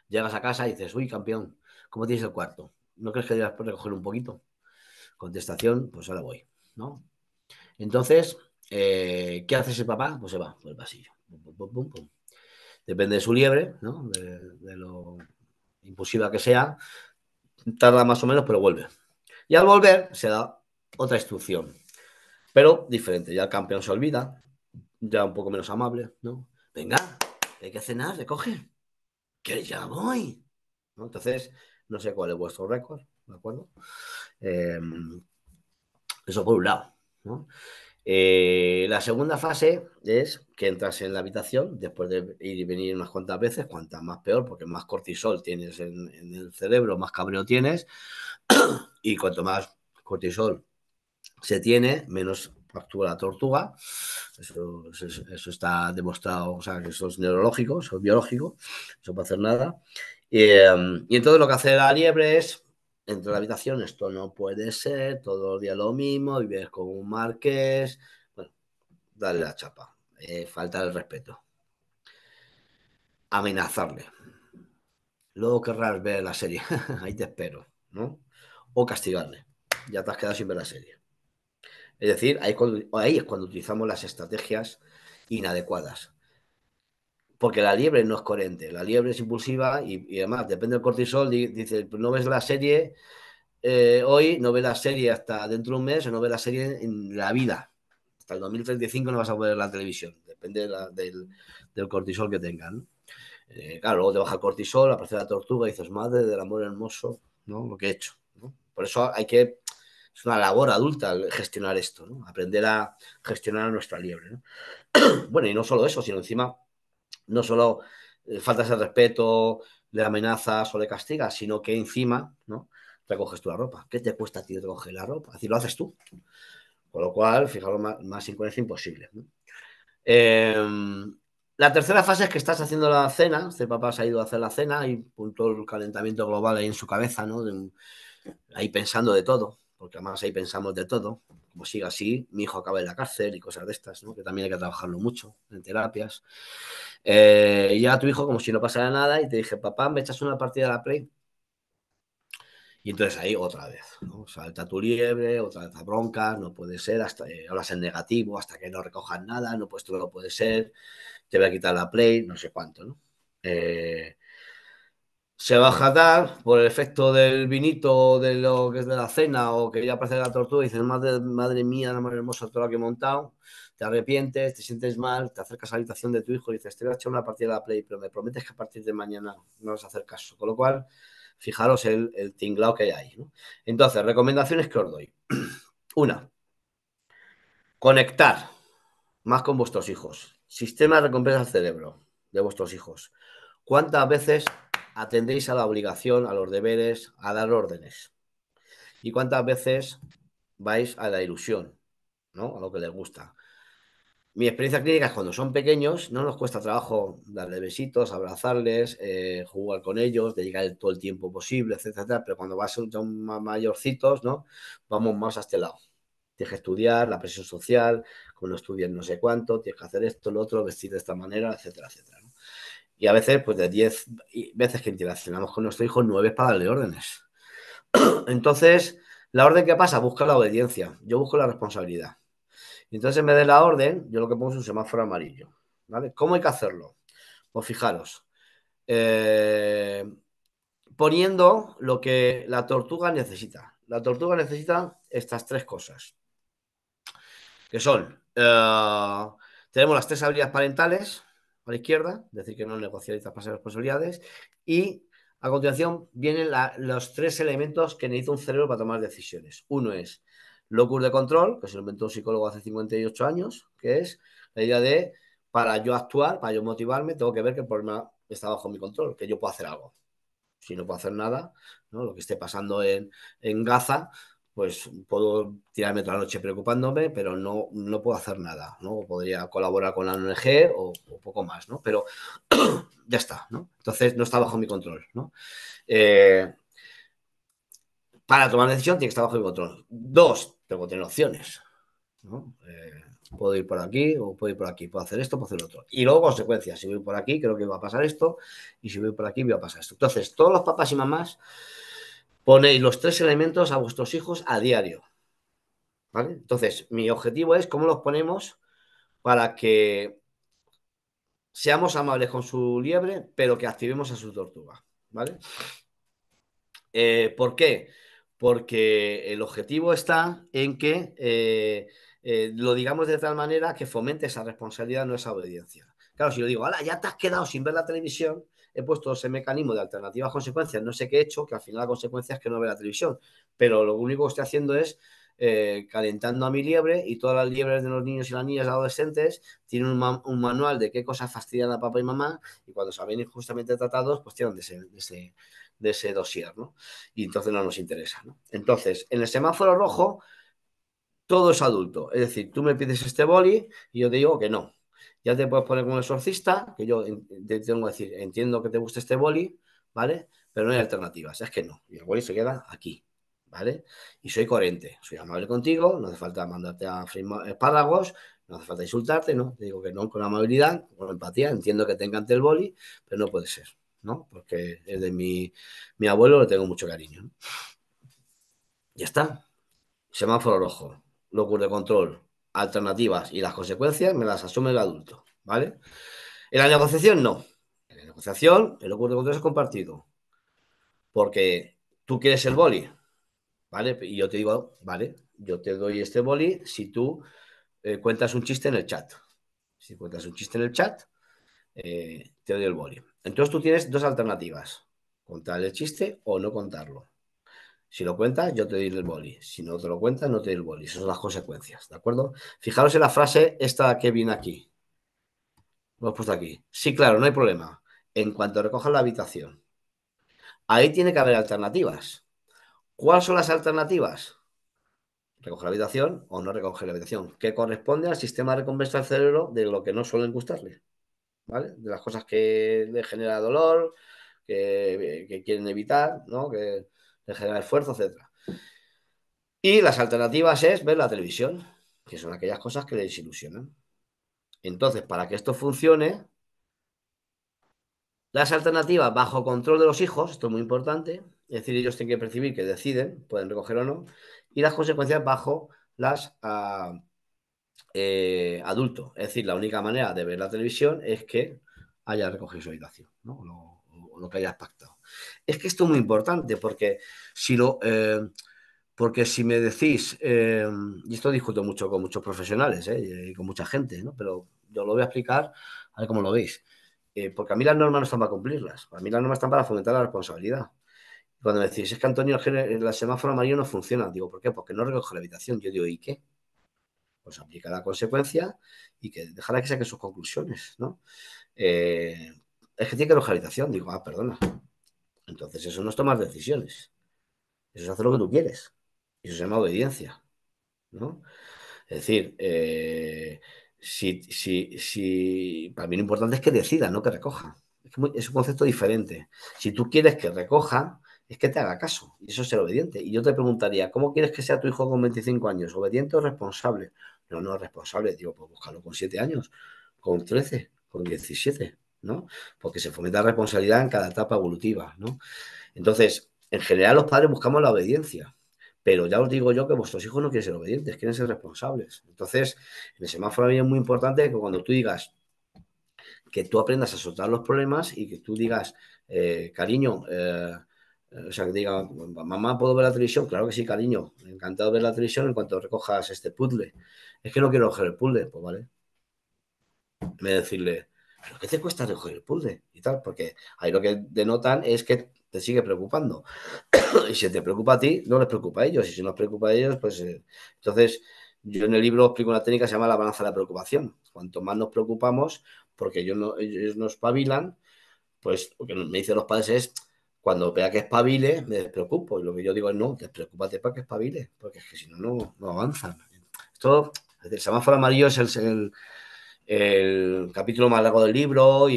Llegas a casa y dices, uy, campeón, ¿cómo tienes el cuarto? ¿No crees que debas recoger un poquito? Contestación, pues ahora voy. ¿no? Entonces, eh, ¿qué hace ese papá? Pues se va por el pasillo. Depende de su liebre, ¿no? de lo impulsiva que sea, Tarda más o menos, pero vuelve. Y al volver se da otra instrucción, pero diferente. Ya el campeón se olvida, ya un poco menos amable, ¿no? Venga, hay que cenar, recoge. Que ya voy. Entonces, no sé cuál es vuestro récord, ¿de acuerdo? Em, eso por un lado, ¿no? Eh, la segunda fase es que entras en la habitación después de ir y venir unas cuantas veces, cuantas más peor, porque más cortisol tienes en, el cerebro, más cabreo tienes, y cuanto más cortisol se tiene, menos actúa la tortuga. Eso, está demostrado, o sea, que eso es neurológico, eso es biológico, eso no puede hacer nada. Y, em, y entonces lo que hace la liebre es entre la habitación, esto no puede ser, todos los días lo mismo, vives con un marqués, bueno, dale la chapa, eh, falta el respeto. Amenazarle. Luego querrás ver la serie, ahí te espero, ¿no? O castigarle, ya te has quedado sin ver la serie. Es decir, ahí es cuando utilizamos las estrategias inadecuadas porque la liebre no es coherente, la liebre es impulsiva y, además depende del cortisol, dice, no ves la serie eh, hoy, no ves la serie hasta dentro de un mes, o no ves la serie en la vida. Hasta el 2035 no vas a poder ver la televisión, depende del, cortisol que tengan. Eh, claro, luego te baja el cortisol, aparece la tortuga y dices, madre del amor hermoso, ¿no? Lo que he hecho. Por eso hay que, es una labor adulta gestionar esto, Aprender a gestionar a nuestra liebre, bueno, y no solo eso, sino encima no solo eh, faltas de respeto, le amenazas o le castigas, sino que encima, Recoges tú la ropa. ¿Qué te cuesta a ti recoger la ropa? Así lo haces tú. Con lo cual, fijaros, más, más imposible. Em, la tercera fase es que estás haciendo la cena, este papá se ha ido a hacer la cena y todo el calentamiento global ahí en su cabeza, ¿no? ahí pensando de todo, porque además ahí pensamos de todo, como siga así, mi hijo acaba en la cárcel y cosas de estas, ¿no? que también hay que trabajarlo mucho en terapias. y eh, llega tu hijo como si no pasara nada y te dije, papá, ¿me echas una partida de la Play? Y entonces ahí otra vez, ¿no? salta tu liebre, otra vez a broncas, no puede ser, hasta eh, hablas en negativo, hasta que no recojas nada, no, pues tú no puede ser, te voy a quitar la Play, no sé cuánto, ¿no? Eh, se va a jatar por el efecto del vinito o de lo que es de la cena o que ya aparece la tortuga y dices, madre, madre mía, la más hermosa todo lo que he montado, te arrepientes, te sientes mal, te acercas a la habitación de tu hijo y dices, te voy a echar una partida de la Play, pero me prometes que a partir de mañana no vas a hacer caso. Con lo cual, fijaros el, tinglao que hay ahí. Entonces, recomendaciones que os doy. una, conectar más con vuestros hijos. Sistema de recompensa al cerebro de vuestros hijos. ¿Cuántas veces atendéis a la obligación, a los deberes, a dar órdenes. ¿Y cuántas veces vais a la ilusión, ¿no? a lo que les gusta? Mi experiencia clínica es cuando son pequeños, no nos cuesta trabajo darle besitos, abrazarles, eh, jugar con ellos, dedicar todo el tiempo posible, etcétera, Pero cuando vas a un mayorcitos, ¿no? Vamos más a este lado. Tienes que estudiar, la presión social, cuando estudian, no sé cuánto, tienes que hacer esto, lo otro, vestir de esta manera, etcétera, etcétera. Y a veces, pues de 10 veces que interaccionamos con nuestro hijo, 9 es para darle órdenes. Entonces, la orden que pasa busca la obediencia. Yo busco la responsabilidad. Entonces, en vez de la orden, yo lo que pongo es un semáforo amarillo. ¿vale? ¿Cómo hay que hacerlo? Pues fijaros, eh, poniendo lo que la tortuga necesita. La tortuga necesita estas tres cosas, que son, eh, tenemos las tres habilidades parentales, a la izquierda, decir que no negociar las posibilidades responsabilidades. Y a continuación vienen los tres elementos que necesita un cerebro para tomar decisiones. Uno es locus de control, que se lo inventó un psicólogo hace 58 años, que es la idea de para yo actuar, para yo motivarme, tengo que ver que el problema está bajo mi control, que yo puedo hacer algo. Si no puedo hacer nada, ¿no? lo que esté pasando en, en Gaza, pues puedo tirarme toda la noche preocupándome, pero no, no puedo hacer nada, ¿no? Podría colaborar con la ONG o, poco más, ¿no? Pero ya está, ¿no? Entonces no está bajo mi control, ¿no? Eh, para tomar decisión tiene que estar bajo mi control. Dos, tengo que tener opciones, ¿no? Eh, puedo ir por aquí o puedo ir por aquí, puedo hacer esto, puedo hacer otro. Y luego consecuencias, si voy por aquí creo que va a pasar esto y si voy por aquí me va a pasar esto. Entonces, todos los papás y mamás Ponéis los tres elementos a vuestros hijos a diario. ¿Vale? Entonces, mi objetivo es cómo los ponemos para que seamos amables con su liebre, pero que activemos a su tortuga. ¿Vale? Eh, ¿Por qué? Porque el objetivo está en que eh, eh, lo digamos de tal manera que fomente esa responsabilidad, no esa obediencia. Claro, si yo digo, ¡hala! ya te has quedado sin ver la televisión, he puesto ese mecanismo de a consecuencias, no sé qué he hecho, que al final la consecuencia es que no ve la televisión. Pero lo único que estoy haciendo es eh, calentando a mi liebre y todas las liebres de los niños y las niñas adolescentes tienen un, manual de qué cosas fastidian a papá y mamá y cuando se ven injustamente tratados, pues tienen de ese, de dossier, ¿no? Y entonces no nos interesa, ¿no? Entonces, en el semáforo rojo, todo es adulto. Es decir, tú me pides este boli y yo te digo que no. Ya te puedes poner como exorcista, que yo te tengo que decir, entiendo que te guste este boli, ¿vale? Pero no hay alternativas, es que no. Y el boli se queda aquí, ¿vale? Y soy coherente, soy amable contigo, no hace falta mandarte a espárragos, no hace falta insultarte, ¿no? Te digo que no, con amabilidad, con empatía, entiendo que te encante el boli, pero no puede ser, ¿no? Porque es de mi, abuelo, le tengo mucho cariño. Ya está. Semáforo rojo, locus de control, alternativas y las consecuencias me las asume el adulto, ¿vale? En la negociación no. En la negociación el acuerdo de es compartido. Porque tú quieres el boli, ¿vale? Y yo te digo, vale, yo te doy este boli si tú eh, cuentas un chiste en el chat. Si cuentas un chiste en el chat, eh, te doy el boli. Entonces tú tienes dos alternativas, contar el chiste o no contarlo. Si lo cuentas, yo te doy el boli. Si no te lo cuentas, no te doy el boli. Esas son las consecuencias, ¿de acuerdo? Fijaros en la frase esta que viene aquí. Lo he puesto aquí. Sí, claro, no hay problema. En cuanto recoja la habitación. Ahí tiene que haber alternativas. ¿Cuáles son las alternativas? Recoger la habitación o no recoger la habitación, que corresponde al sistema de recompensa del cerebro de lo que no suelen gustarle. ¿Vale? De las cosas que le genera dolor, que, quieren evitar, ¿no? de generar esfuerzo, etc. Y las alternativas es ver la televisión, que son aquellas cosas que le desilusionan. Entonces, para que esto funcione, las alternativas bajo control de los hijos, esto es muy importante, es decir, ellos tienen que percibir que deciden, pueden recoger o no, y las consecuencias bajo las ah, eh, adultos. Es decir, la única manera de ver la televisión es que haya recogido su habitación, ¿no? lo, lo que hayas pactado. Es que esto es muy importante porque si lo... Eh, porque si me decís, eh, y esto discuto mucho con muchos profesionales eh, y con mucha gente, pero yo lo voy a explicar a ver cómo lo veis. porque a mí las normas no están para cumplirlas, a mí las normas están para fomentar la responsabilidad. Cuando me decís, es que Antonio, la semáfora amarillo no funciona, digo, ¿por qué? Porque no recoge la habitación. Yo digo, ¿y qué? Pues aplica la consecuencia y que dejará que saque sus conclusiones, ¿no? es que tiene que recoger la habitación, digo, ah, perdona, entonces eso no es tomar decisiones. Eso es hacer lo que tú quieres. Y Eso se llama obediencia. ¿no? Es decir, eh, si, si, si, para mí lo importante es que decida, no que recoja. Es, un concepto diferente. Si tú quieres que recoja, es que te haga caso. Y eso es ser obediente. Y yo te preguntaría, ¿cómo quieres que sea tu hijo con 25 años? ¿Obediente o responsable? No, no, responsable. Digo, pues búscalo con 7 años, con 13, con 17. Porque se fomenta la responsabilidad en cada etapa evolutiva, Entonces, en general los padres buscamos la obediencia, pero ya os digo yo que vuestros hijos no quieren ser obedientes, quieren ser responsables. Entonces, en el semáforo a mí es muy importante que cuando tú digas que tú aprendas a soltar los problemas y que tú digas, eh, cariño, eh, o sea, que diga, mamá, ¿puedo ver la televisión? Claro que sí, cariño, encantado de ver la televisión en cuanto recojas este puzzle. Es que no quiero coger el puzzle, pues vale. Me decirle, ¿pero qué te cuesta recoger el puzzle? Y tal, porque ahí lo que denotan es que te sigue preocupando. y si te preocupa a ti, no les preocupa a ellos. Y si no les preocupa a ellos, pues eh, entonces yo en el libro explico una técnica que se llama la balanza de la preocupación. Cuanto más nos preocupamos, porque ellos, no, nos espabilan, pues lo que me dicen los padres es, cuando vea que espabile, me despreocupo. Y lo que yo digo es, no, despreocúpate para que espabile, porque es que si no, no, no avanzan. Esto, el semáforo amarillo es el, el, el capítulo más largo del libro e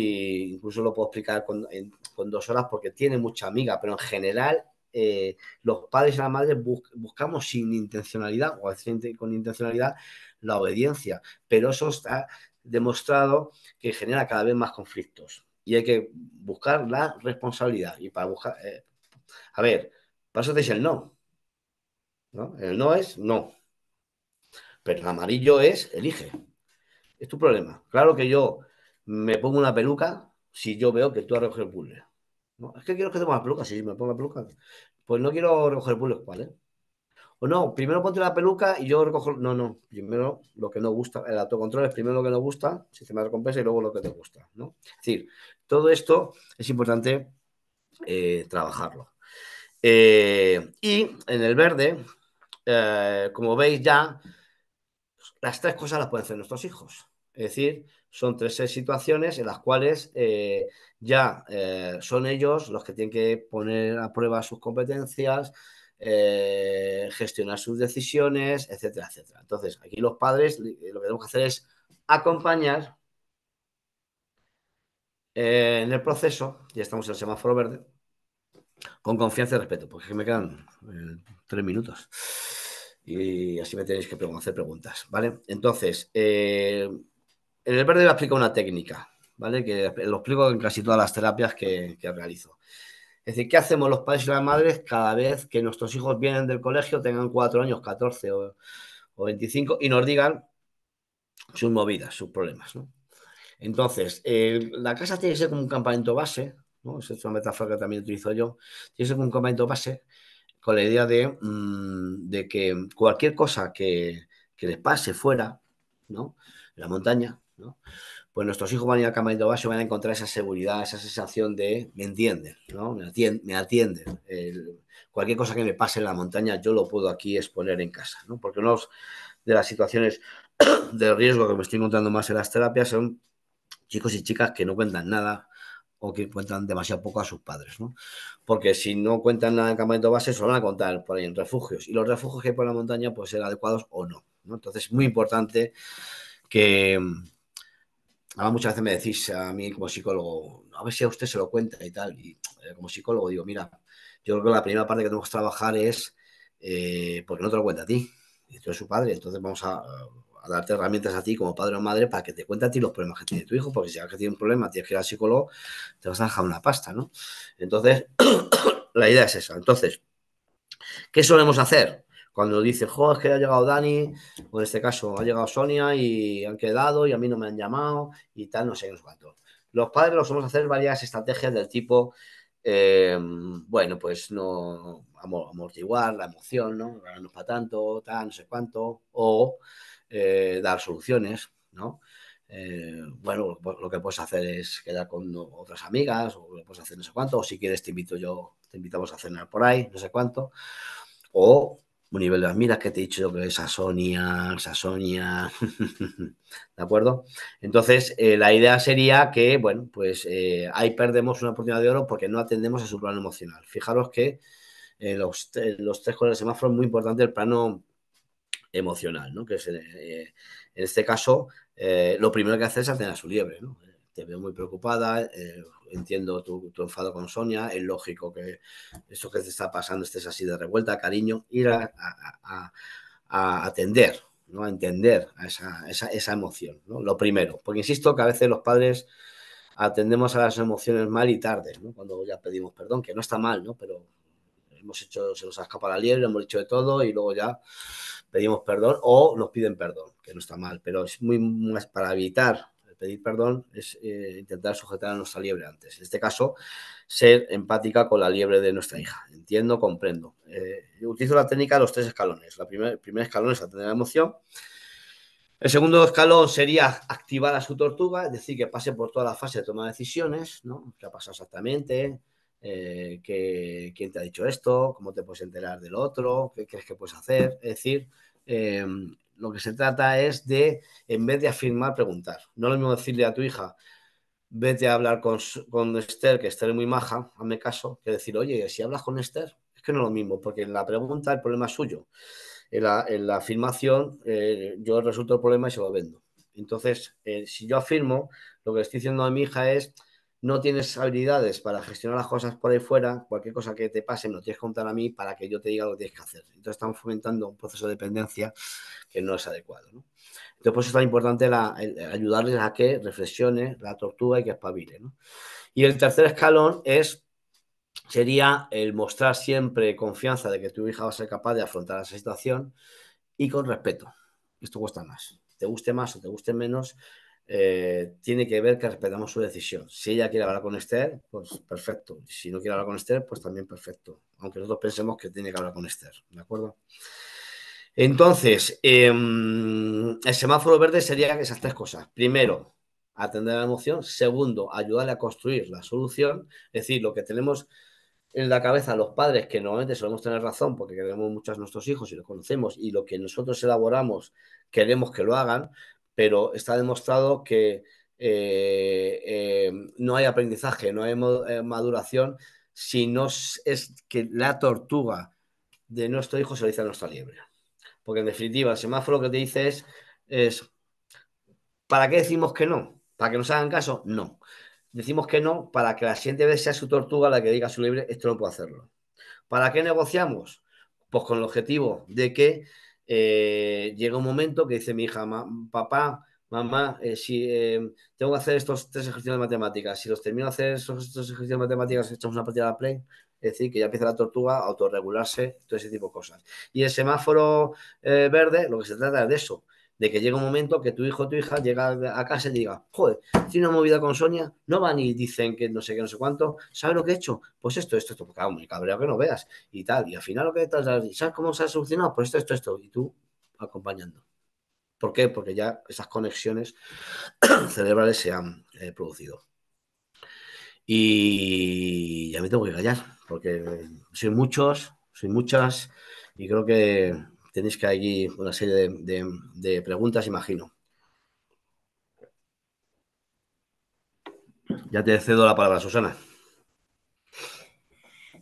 incluso lo puedo explicar con, dos horas porque tiene mucha amiga, pero en general eh, los padres y las madres buscamos sin intencionalidad o con intencionalidad la obediencia, pero eso está demostrado que genera cada vez más conflictos y hay que buscar la responsabilidad y para buscar, eh, a ver, pásate el no, ¿no? El no es no, pero el amarillo es elige. Es tu problema. Claro que yo me pongo una peluca si yo veo que tú has recogido el puzzle. es que quiero que te pongas peluca. Si sí, me pongo la peluca, pues no quiero recoger bulles ¿vale? Eh? O no, primero ponte la peluca y yo recojo. No, no. Primero lo que no gusta. El autocontrol es primero lo que no gusta, sistema de recompensa y luego lo que te gusta, Es decir, todo esto es importante eh, trabajarlo. Eh, y en el verde, como veis ya, las tres cosas las pueden hacer nuestros hijos. Es decir, son tres situaciones en las cuales eh, ya eh, son ellos los que tienen que poner a prueba sus competencias, eh, gestionar sus decisiones, etcétera, etcétera. Entonces, aquí los padres lo que tenemos que hacer es acompañar en el proceso, ya estamos en el semáforo verde, con confianza y respeto, porque me quedan tres minutos y así me tenéis que hacer preguntas, ¿vale? Entonces, en el verde explicar una técnica, ¿vale? Que lo explico en casi todas las terapias que, realizo. Es decir, ¿qué hacemos los padres y las madres cada vez que nuestros hijos vienen del colegio, tengan cuatro años, 14 o, 25, y nos digan sus movidas, sus problemas, Entonces, la casa tiene que ser como un campamento base, ¿no? Esa es una metáfora que también utilizo yo. Tiene que ser como un campamento base con la idea de, mm, que cualquier cosa que, les pase fuera, ¿no? la montaña, pues nuestros hijos van a ir al camarito base y van a encontrar esa seguridad, esa sensación de me entienden, ¿no? Me atienden. cualquier cosa que me pase en la montaña, yo lo puedo aquí exponer en casa, ¿no? Porque una de las situaciones de riesgo que me estoy encontrando más en las terapias son chicos y chicas que no cuentan nada, o que cuentan demasiado poco a sus padres, ¿no? Porque si no cuentan nada en campamento base, solo van a contar por ahí en refugios. Y los refugios que hay por la montaña, pueden ser adecuados o no, ¿no? Entonces es muy importante que, Ahora muchas veces me decís a mí como psicólogo, a ver si a usted se lo cuenta y tal. Y eh, como psicólogo digo, mira, yo creo que la primera parte que tenemos que trabajar es eh, porque no te lo cuenta a ti. Y tú eres su padre, entonces vamos a, darte herramientas a ti como padre o madre para que te cuente a ti los problemas que tiene tu hijo, porque si ya que tiene un problema, tienes que ir al psicólogo, te vas a dejar una pasta, ¿no? Entonces, la idea es esa. Entonces, ¿qué solemos hacer? Cuando dice, jo, es que ha llegado Dani, o en este caso ha llegado Sonia y han quedado y a mí no me han llamado y tal, no sé, no sé cuánto. Los padres los vamos a hacer varias estrategias del tipo, eh, bueno, pues no amortiguar la emoción, ¿no? Ganarnos para tanto, tal, no sé cuánto, o eh, dar soluciones, ¿no? Eh, bueno, lo que puedes hacer es quedar con otras amigas, o lo puedes hacer no sé cuánto, o si quieres te invito yo, te invitamos a cenar por ahí, no sé cuánto, o nivel de las miras que te he dicho que es a Sonia, ¿de acuerdo? Entonces, eh, la idea sería que, bueno, pues eh, ahí perdemos una oportunidad de oro porque no atendemos a su plano emocional. Fijaros que eh, los, tres colores de semáforo es muy importante el plano emocional, ¿no? Que es, en este caso, lo primero que hace es atender a su liebre, ¿no? te veo muy preocupada, eh, entiendo tu, enfado con Sonia, es lógico que eso que te está pasando estés así de revuelta, cariño, ir a, atender, ¿no? a entender a esa, emoción, lo primero, porque insisto que a veces los padres atendemos a las emociones mal y tarde, cuando ya pedimos perdón, que no está mal, pero hemos hecho, se nos ha escapado la liebre, hemos dicho de todo y luego ya pedimos perdón o nos piden perdón, que no está mal, pero es muy, más para evitar pedir perdón es eh, intentar sujetar a nuestra liebre antes. En este caso, ser empática con la liebre de nuestra hija. Entiendo, comprendo. Eh, utilizo la técnica de los tres escalones. La primer, el primer escalón es atender la emoción. El segundo escalón sería activar a su tortuga, es decir, que pase por toda la fase de toma de decisiones, ¿no? ¿Qué ha pasado exactamente? Eh, ¿Quién te ha dicho esto? ¿Cómo te puedes enterar del otro? ¿Qué crees que puedes hacer? Es decir, lo que se trata es de, en vez de afirmar, preguntar. No es lo mismo decirle a tu hija, vete a hablar con, Esther, que Esther es muy maja, hazme caso, que decir, oye, si hablas con Esther, es que no es lo mismo, porque en la pregunta el problema es suyo. En la, afirmación eh, yo resulto el problema y se lo vendo. Entonces, eh, si yo afirmo, lo que estoy diciendo a mi hija es, no tienes habilidades para gestionar las cosas por ahí fuera, cualquier cosa que te pase no tienes que contar a mí para que yo te diga lo que tienes que hacer. Entonces estamos fomentando un proceso de dependencia que no es adecuado. Entonces por es tan importante ayudarles a que reflexione la tortuga y que espabile. Y el tercer escalón es sería el mostrar siempre confianza de que tu hija va a ser capaz de afrontar esa situación y con respeto. Esto cuesta más. Te guste más o te guste menos, eh, tiene que ver que respetamos su decisión. Si ella quiere hablar con Esther, pues perfecto. Si no quiere hablar con Esther, pues también perfecto. Aunque nosotros pensemos que tiene que hablar con Esther, ¿de acuerdo? Entonces, em, el semáforo verde sería esas tres cosas. Primero, atender la emoción. Segundo, ayudarle a construir la solución. Es decir, lo que tenemos en la cabeza los padres, que normalmente solemos tener razón porque queremos mucho a nuestros hijos y los conocemos, y lo que nosotros elaboramos queremos que lo hagan, pero está demostrado que eh, eh, no hay aprendizaje, no hay eh, maduración si no es que la tortuga de nuestro hijo se lo dice a nuestra liebre. Porque en definitiva, el semáforo que te dice es, ¿para qué decimos que no? ¿Para que nos hagan caso? No. Decimos que no para que la siguiente vez sea su tortuga la que diga a su liebre, esto no puedo hacerlo. ¿Para qué negociamos? Pues con el objetivo de que eh, llega un momento que dice mi hija, papá, mamá, eh, si eh, tengo que hacer estos tres ejercicios de matemáticas, si los termino de hacer estos, tres ejercicios de matemáticas, echamos una partida de play, es decir, que ya empieza la tortuga a autorregularse, todo ese tipo de cosas. Y el semáforo verde, lo que se trata es de eso, de que llega un momento que tu hijo o tu hija llega a casa y diga, joder, no una movida con Sonia, no van y dicen que no sé qué, no sé cuánto, ¿sabes lo que he hecho? Pues esto, esto, esto, Porque, me cabreo que no veas y tal. Y al final lo que estás, ¿sabes cómo se ha solucionado? Pues esto, esto, esto. Y tú acompañando. ¿Por qué? Porque ya esas conexiones cerebrales se han eh, producido. Y ya me tengo que callar, porque soy muchos, soy muchas, y creo que tenéis que allí una serie de, preguntas, imagino. Ya te cedo la palabra, Susana.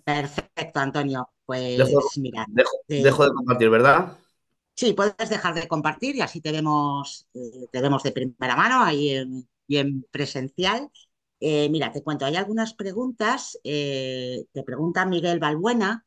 Perfecto, Antonio. Pues dejo, mira. Dejo, de compartir, ¿verdad? Sí, puedes dejar de compartir y así te vemos, eh, de primera mano ahí en, y en presencial. Eh, mira, te cuento, hay algunas preguntas. Eh, te pregunta Miguel Balbuena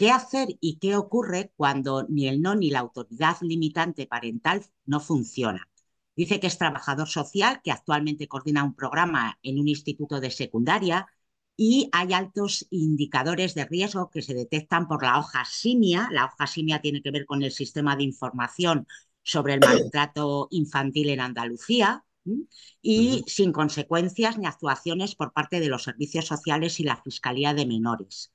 ¿Qué hacer y qué ocurre cuando ni el no ni la autoridad limitante parental no funciona? Dice que es trabajador social, que actualmente coordina un programa en un instituto de secundaria y hay altos indicadores de riesgo que se detectan por la hoja simia. La hoja simia tiene que ver con el sistema de información sobre el maltrato infantil en Andalucía y sin consecuencias ni actuaciones por parte de los servicios sociales y la Fiscalía de Menores.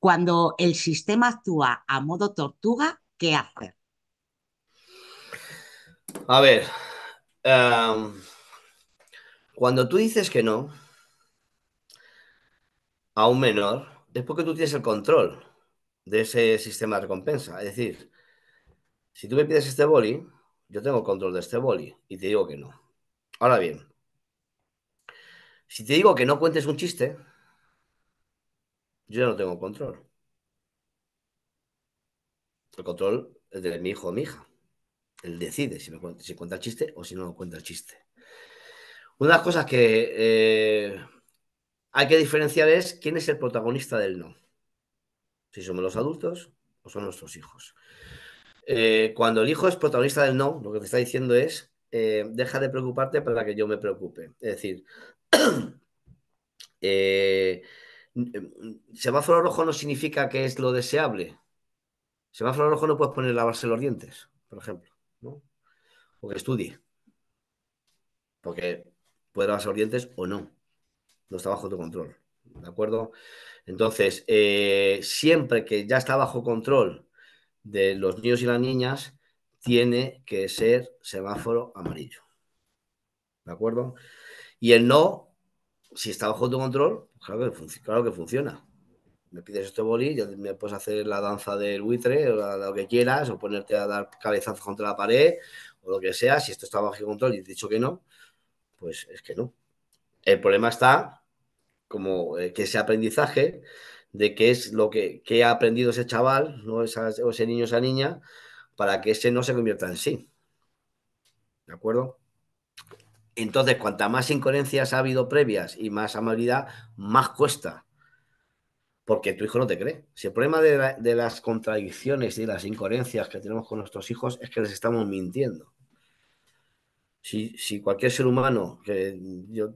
Cuando el sistema actúa a modo tortuga, ¿qué hace? A ver, em, cuando tú dices que no a un menor, después que tú tienes el control de ese sistema de recompensa, es decir, si tú me pides este boli, yo tengo control de este boli y te digo que no. Ahora bien, si te digo que no cuentes un chiste, yo ya no tengo control. El control es de mi hijo o mi hija. Él decide si, cuenta, chiste o si no cuenta el chiste. Una de las cosas que eh, hay que diferenciar es quién es el protagonista del no. Si somos los adultos o son nuestros hijos. Eh, cuando el hijo es protagonista del no, lo que te está diciendo es, eh, deja de preocuparte para que yo me preocupe. Es decir, semáforo rojo no significa que es lo deseable. Semáforo rojo no puedes poner lavarse los dientes, por ejemplo, ¿no? O que estudie. Porque puede lavarse los dientes o no. No está bajo tu control. ¿De acuerdo? Entonces, eh, siempre que ya está bajo control de los niños y las niñas, tiene que ser semáforo amarillo. ¿De acuerdo? Y el no, si está bajo tu control, Claro que, funciona. Me pides este boli, ya me puedes hacer la danza del buitre, o lo que quieras, o ponerte a dar cabezazos contra la pared, o lo que sea. Si esto está bajo control y te he dicho que no, pues es que no. El problema está como eh, que ese aprendizaje de qué es lo que, ha aprendido ese chaval, ¿no? o ese niño, esa niña, para que ese no se convierta en sí. ¿De acuerdo? Entonces, cuanta más incoherencias ha habido previas y más amabilidad, más cuesta. Porque tu hijo no te cree. Si el problema de, las contradicciones y las incoherencias que tenemos con nuestros hijos es que les estamos mintiendo. Si, cualquier ser humano que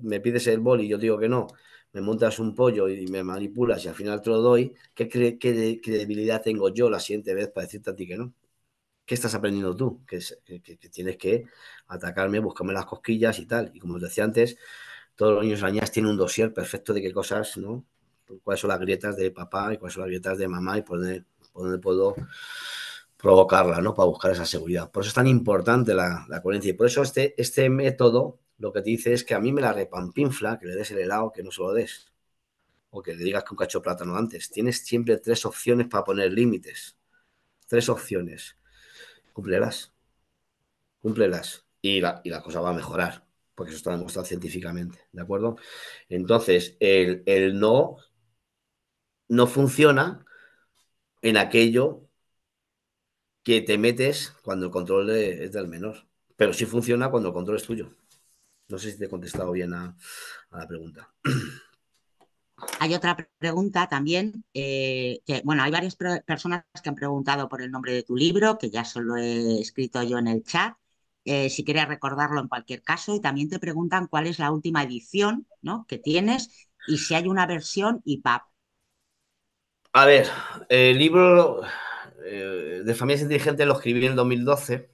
me pides el boli y yo digo que no, me montas un pollo y me manipulas y al final te lo doy, ¿qué credibilidad tengo yo la siguiente vez para decirte a ti que no? ¿qué estás aprendiendo tú? Que, tienes que atacarme, buscarme las cosquillas y tal. Y como os decía antes, todos los niños y niñas tienen un dossier perfecto de qué cosas, ¿no? Cuáles son las grietas de papá y cuáles son las grietas de mamá y por dónde, puedo provocarla, ¿no? Para buscar esa seguridad. Por eso es tan importante la, coherencia. Y por eso este, este método lo que te dice es que a mí me la repampinfla, que le des el helado, que no se lo des. O que le digas que un cacho de plátano antes. Tienes siempre tres opciones para poner límites. Tres opciones cúmplelas. Cúmplelas. Y la, y la cosa va a mejorar, porque eso está demostrado científicamente, ¿de acuerdo? Entonces, el, no no funciona en aquello que te metes cuando el control es del menor. Pero sí funciona cuando el control es tuyo. No sé si te he contestado bien a, a la pregunta. Hay otra pregunta también, eh, que bueno, hay varias personas que han preguntado por el nombre de tu libro, que ya solo he escrito yo en el chat, eh, si quieres recordarlo en cualquier caso, y también te preguntan cuál es la última edición ¿no? que tienes y si hay una versión IPAP. A ver, el libro eh, de Familias Inteligentes lo escribí en el 2012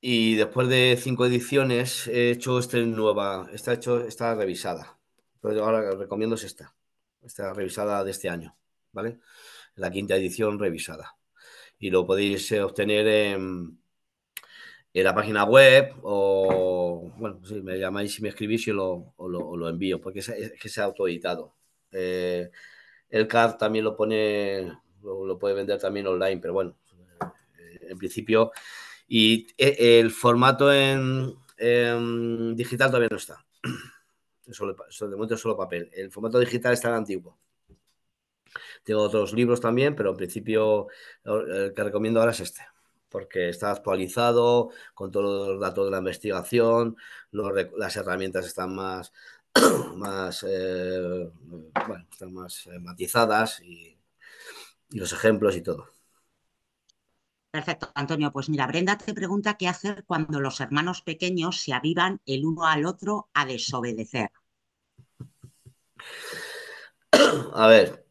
y después de cinco ediciones he hecho esta nueva, está hecho, está revisada ahora recomiendo es esta, esta revisada de este año, ¿vale? La quinta edición revisada. Y lo podéis eh, obtener en, la página web o, bueno, si me llamáis, y me escribís, yo lo, lo, envío, porque es, que se ha autoeditado. Eh, el card también lo pone, lo, puede vender también online, pero bueno, eh, en principio. Y el formato en, en digital todavía no está de momento solo papel. El formato digital está en antiguo. Tengo otros libros también, pero en principio el que recomiendo ahora es este, porque está actualizado con todos los datos de la investigación, las herramientas están más, más, eh, más eh, matizadas y los ejemplos y todo. Perfecto, Antonio. Pues mira, Brenda te pregunta qué hacer cuando los hermanos pequeños se avivan el uno al otro a desobedecer a ver,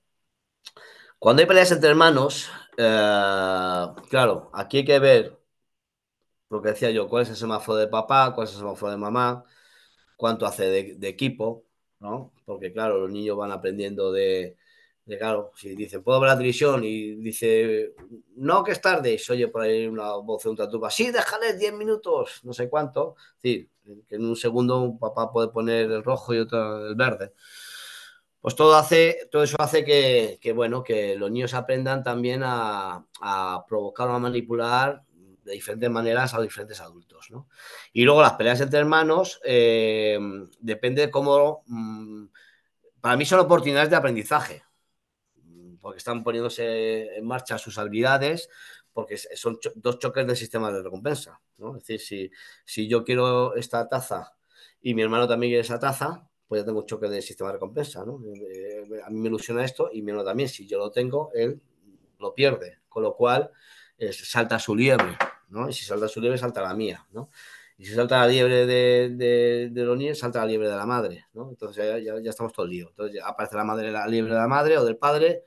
cuando hay peleas entre hermanos, eh, claro, aquí hay que ver lo que decía yo, cuál es el semáforo de papá, cuál es el semáforo de mamá, cuánto hace de, equipo, ¿no? Porque claro, los niños van aprendiendo de, de, claro, si dice puedo ver la televisión y dice, no, que es tarde, y se oye por ahí una voz de un tatupa, sí, déjale 10 minutos, no sé cuánto, es decir, que en un segundo un papá puede poner el rojo y otro el verde pues todo hace, todo eso hace que, bueno, que los niños aprendan también a, provocar o a manipular de diferentes maneras a diferentes adultos, Y luego las peleas entre hermanos, eh, depende de cómo, mm, para mí son oportunidades de aprendizaje, porque están poniéndose en marcha sus habilidades, porque son dos choques del sistema de recompensa, Es decir, si, si yo quiero esta taza y mi hermano también quiere esa taza, pues ya tengo un choque del sistema de recompensa, ¿no? Eh, eh, a mí me ilusiona esto y menos también, si yo lo tengo, él lo pierde, con lo cual eh, salta su liebre, ¿no? Y si salta su liebre, salta la mía, ¿no? Y si salta la liebre de, de, de los niños, salta la liebre de la madre, ¿no? Entonces ya, estamos todo el lío. Entonces aparece la madre, la liebre de la madre o del padre,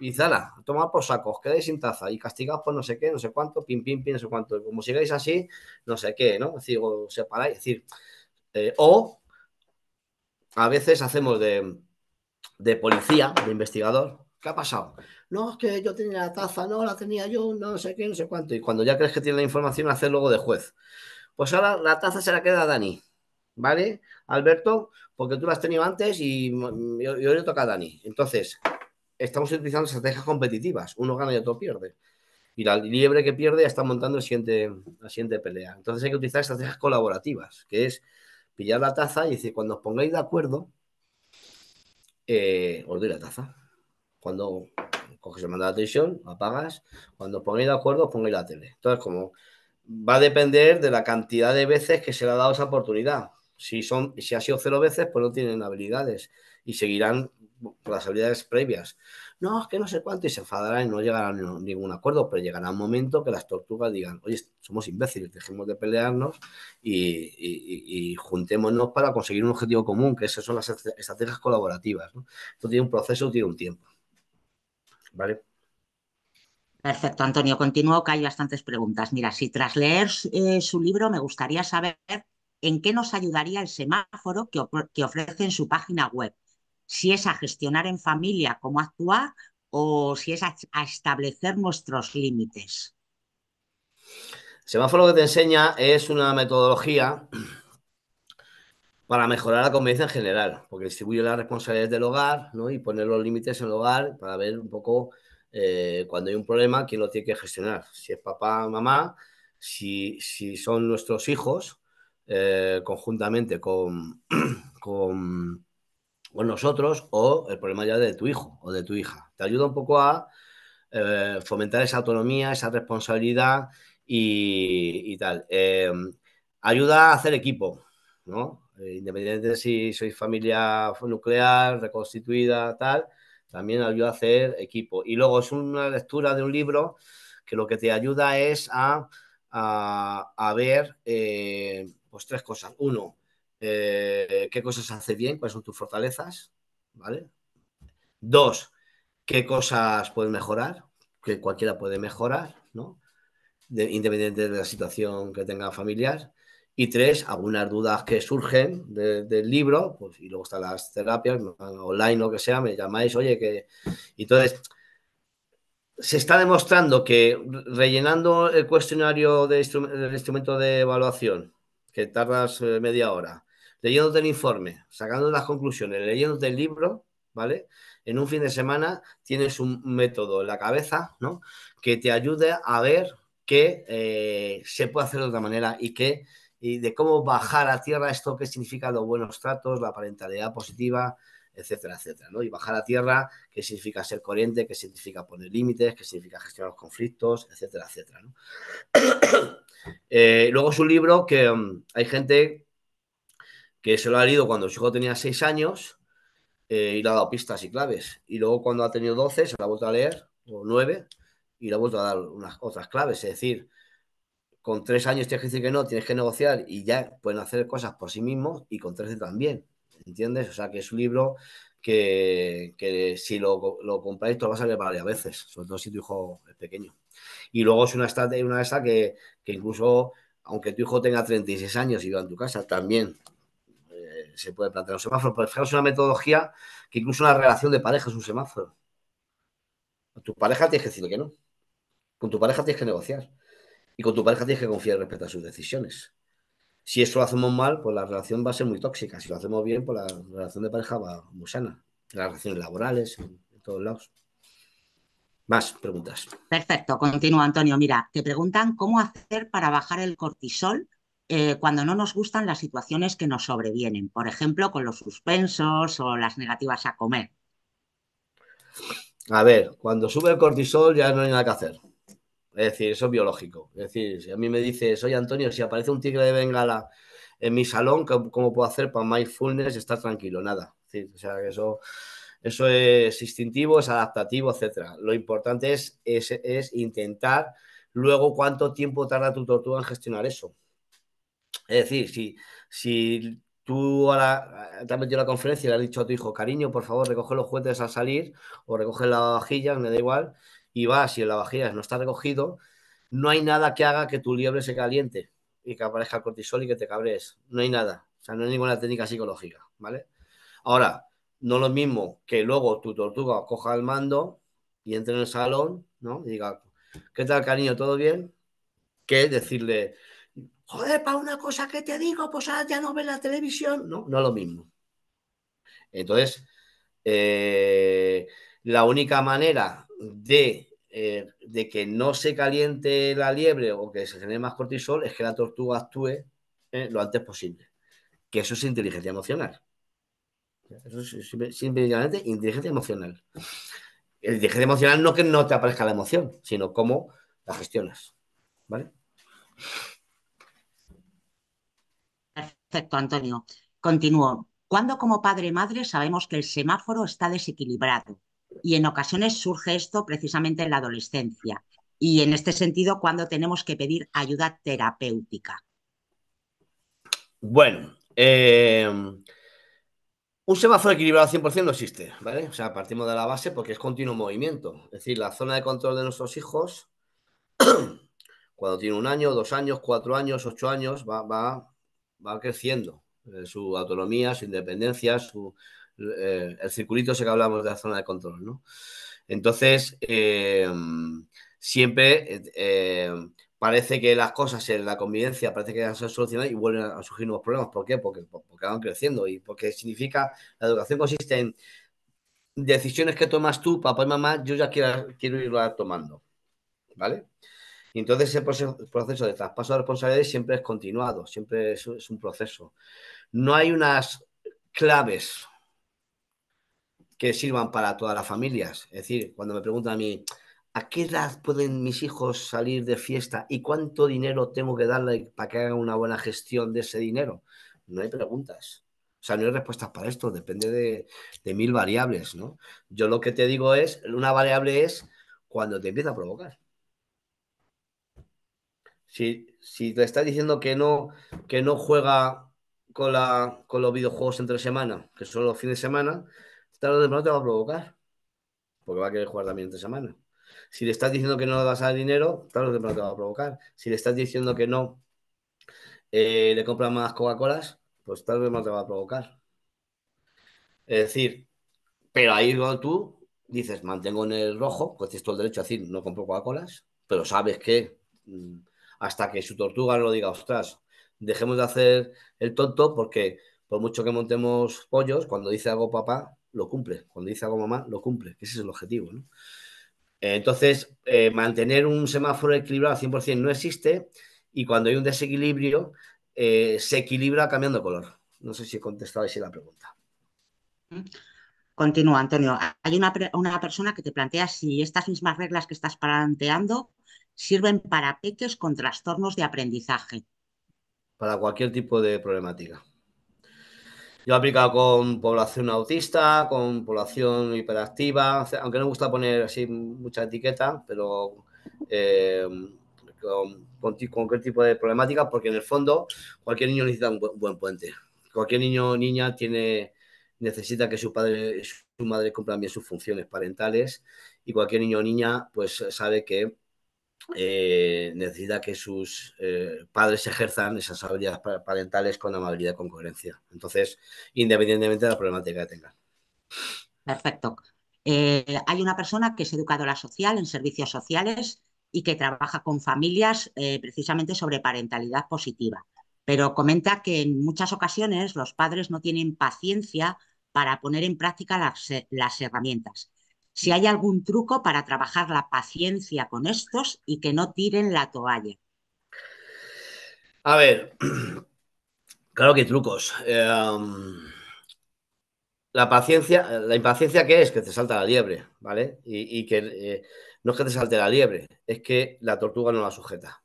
y zala, toma por sacos, quedáis sin taza y castigados por no sé qué, no sé cuánto, pim, pim, pim, no sé cuánto. Como sigáis así, no sé qué, ¿no? Es decir, o decir, o a veces hacemos de, policía, de investigador. ¿Qué ha pasado? No, es que yo tenía la taza, no, la tenía yo, no sé qué, no sé cuánto. Y cuando ya crees que tiene la información, haces luego de juez. Pues ahora la taza se la queda a Dani, ¿vale? Alberto, porque tú la has tenido antes y, hoy le toca a Dani. Entonces, estamos utilizando estrategias competitivas. Uno gana y otro pierde. Y la liebre que pierde ya está montando la siguiente pelea. Entonces hay que utilizar estrategias colaborativas, que es pillar la taza y decir, cuando os pongáis de acuerdo, eh, os doy la taza. Cuando coges el mando de la apagas, cuando os pongáis de acuerdo, os pongáis la tele. Entonces, como va a depender de la cantidad de veces que se le ha dado esa oportunidad. Si, son, si ha sido cero veces, pues no tienen habilidades y seguirán las habilidades previas no, es que no sé cuánto, y se enfadarán y no llegarán a ningún acuerdo, pero llegará un momento que las tortugas digan, oye, somos imbéciles, dejemos de pelearnos y, juntémonos para conseguir un objetivo común, que esas son las estrategias colaborativas. Esto tiene un proceso, tiene un tiempo. ¿Vale? Perfecto, Antonio. Continúo que hay bastantes preguntas. Mira, si tras leer eh, su libro me gustaría saber en qué nos ayudaría el semáforo que ofrece en su página web si es a gestionar en familia cómo actuar o si es a, establecer nuestros límites. Semáforo que te enseña es una metodología para mejorar la convivencia en general, porque distribuye las responsabilidades del hogar ¿no? y poner los límites en el hogar para ver un poco eh, cuando hay un problema quién lo tiene que gestionar, si es papá, mamá, si, si son nuestros hijos, eh, conjuntamente con, con o nosotros o el problema ya de tu hijo o de tu hija. Te ayuda un poco a eh, fomentar esa autonomía, esa responsabilidad y, tal. Em, ayuda a hacer equipo, ¿no? Eh, independientemente de si sois familia nuclear, reconstituida, tal, también ayuda a hacer equipo. Y luego es una lectura de un libro que lo que te ayuda es a, ver eh, pues tres cosas. Uno, eh, qué cosas hace bien, cuáles son tus fortalezas, ¿vale? Dos, qué cosas puedes mejorar, que cualquiera puede mejorar, ¿no? De, independiente de la situación que tenga familiar. Y tres, algunas dudas que surgen del libro, pues, y luego están las terapias online, lo que sea, me llamáis, oye, que... Entonces, se está demostrando que rellenando el cuestionario de del instrumento de evaluación, que tardas eh, media hora, leyéndote el informe, sacando las conclusiones, leyéndote el libro, ¿vale? En un fin de semana tienes un método en la cabeza, ¿no? Que te ayude a ver qué eh, se puede hacer de otra manera y que y de cómo bajar a tierra esto que significa los buenos tratos, la parentalidad positiva, etcétera, etcétera, ¿no? Y bajar a tierra, qué significa ser coherente, qué significa poner límites, qué significa gestionar los conflictos, etcétera, etcétera, eh, luego es un libro que mm, hay gente que se lo ha leído cuando su hijo tenía 6 años eh, y le ha dado pistas y claves. Y luego cuando ha tenido 12 se la ha vuelto a leer, o 9, y le ha vuelto a dar unas, otras claves. Es decir, con 3 años tienes que decir que no, tienes que negociar y ya pueden hacer cosas por sí mismos y con 13 también. ¿Entiendes? O sea que es un libro que, si lo, lo, compráis, te lo vas a leer a veces, sobre todo si tu hijo es pequeño. Y luego es una estrategia, una esa que, que, incluso, aunque tu hijo tenga 36 años y viva en tu casa, también se puede plantear un semáforo, pero fijaros, es una metodología que incluso una relación de pareja es un semáforo. Con tu pareja tienes que decirle que no. Con tu pareja tienes que negociar. Y con tu pareja tienes que confiar respecto a sus decisiones. Si eso lo hacemos mal, pues la relación va a ser muy tóxica. Si lo hacemos bien, pues la relación de pareja va muy sana. En las relaciones laborales, en todos lados. Más preguntas. Perfecto, continúa Antonio. Mira, te preguntan cómo hacer para bajar el cortisol eh, cuando no nos gustan las situaciones que nos sobrevienen, por ejemplo, con los suspensos o las negativas a comer. A ver, cuando sube el cortisol ya no hay nada que hacer. Es decir, eso es biológico. Es decir, si a mí me dices soy Antonio, si aparece un tigre de Bengala en mi salón, ¿cómo, puedo hacer para my mindfulness estar tranquilo? Nada. o sea, eso, eso es instintivo, es adaptativo, etcétera. Lo importante es, es intentar luego cuánto tiempo tarda tu tortuga en gestionar eso. Es decir, si, si tú ahora te has metido la conferencia y le has dicho a tu hijo, cariño, por favor, recoge los juguetes al salir o recoge la vajilla, me da igual, y si en la vajilla no está recogido, no hay nada que haga que tu liebre se caliente y que aparezca el cortisol y que te cabrees. No hay nada. O sea, no hay ninguna técnica psicológica, ¿vale? Ahora, no lo mismo que luego tu tortuga coja el mando y entre en el salón, ¿no? Y diga, ¿qué tal, cariño? ¿Todo bien? ¿Qué? decirle, joder, para una cosa que te digo, pues ya no ves la televisión. No, no es lo mismo. Entonces, eh, la única manera eh, de, que no se caliente la liebre o que se genere más cortisol es que la tortuga actúe eh, lo antes posible. Que eso es inteligencia emocional. Eso es simplemente inteligencia emocional. El inteligencia emocional no que no te aparezca la emoción, sino cómo la gestionas. ¿Vale? Perfecto, Antonio. Continúo. Cuando como padre y madre sabemos que el semáforo está desequilibrado y en ocasiones surge esto precisamente en la adolescencia y en este sentido cuando tenemos que pedir ayuda terapéutica. Bueno, eh, un semáforo equilibrado 100% no existe, ¿vale? O sea, partimos de la base porque es continuo movimiento. Es decir, la zona de control de nuestros hijos, cuando tiene un año, dos años, cuatro años, ocho años, va, va va creciendo, eh, su autonomía, su independencia, su, eh, el circulito sé que hablamos de la zona de control, ¿no? Entonces, eh, siempre parece que las cosas en la convivencia parece que se han solucionado y vuelven a surgir nuevos problemas. ¿Por qué? Porque, porque van creciendo y porque significa, la educación consiste en decisiones que tomas tú, papá y mamá, yo ya quiero, quiero tomando. ¿Vale? entonces ese proceso de traspaso de responsabilidades siempre es continuado, siempre es, un proceso. No hay unas claves que sirvan para todas las familias. Es decir, cuando me preguntan a mí, ¿a qué edad pueden mis hijos salir de fiesta y cuánto dinero tengo que darle para que hagan una buena gestión de ese dinero? No hay preguntas. O sea, no hay respuestas para esto, depende de, de mil variables, ¿no? Yo lo que te digo es, una variable es cuando te empieza a provocar. Si, si te estás diciendo que no, que no juega con, la, con los videojuegos entre semana, que son los fines de semana, tal vez no te va a provocar. Porque va a querer jugar también entre semana. Si le estás diciendo que no le vas a dar dinero, tal vez no te va a provocar. Si le estás diciendo que no eh, le compras más Coca-Colas, pues tal vez no te va a provocar. Es decir, pero ahí tú dices, mantengo en el rojo, pues tienes todo el derecho a decir, no compro Coca-Colas, pero sabes que mm, hasta que su tortuga no diga, ostras, dejemos de hacer el tonto porque por mucho que montemos pollos, cuando dice algo papá, lo cumple, cuando dice algo mamá, lo cumple, ese es el objetivo. Entonces, eh, mantener un semáforo equilibrado al 100% no existe y cuando hay un desequilibrio, eh, se equilibra cambiando color. No sé si he contestado la pregunta. Continúa, Antonio. Hay una, una persona que te plantea si estas mismas reglas que estás planteando sirven para peques con trastornos de aprendizaje. Para cualquier tipo de problemática. Yo he aplicado con población autista, con población hiperactiva, aunque no me gusta poner así mucha etiqueta, pero eh, con, cualquier tipo de problemática, porque en el fondo cualquier niño necesita un buen, puente. Cualquier niño o niña tiene, necesita que su padre su madre cumplan bien sus funciones parentales y cualquier niño o niña pues sabe que eh, necesita que sus eh, padres ejerzan esas habilidades parentales con amabilidad y con coherencia. Entonces, independientemente de la problemática que tengan. Perfecto. Eh, hay una persona que es educadora social en servicios sociales y que trabaja con familias precisamente sobre parentalidad positiva, pero comenta que en muchas ocasiones los padres no tienen paciencia para poner en práctica las herramientas si hay algún truco para trabajar la paciencia con estos y que no tiren la toalla. A ver, claro que hay trucos. Em, la paciencia, la impaciencia que es que te salta la liebre, ¿vale? Y, que eh, no es que te salte la liebre, es que la tortuga no la sujeta,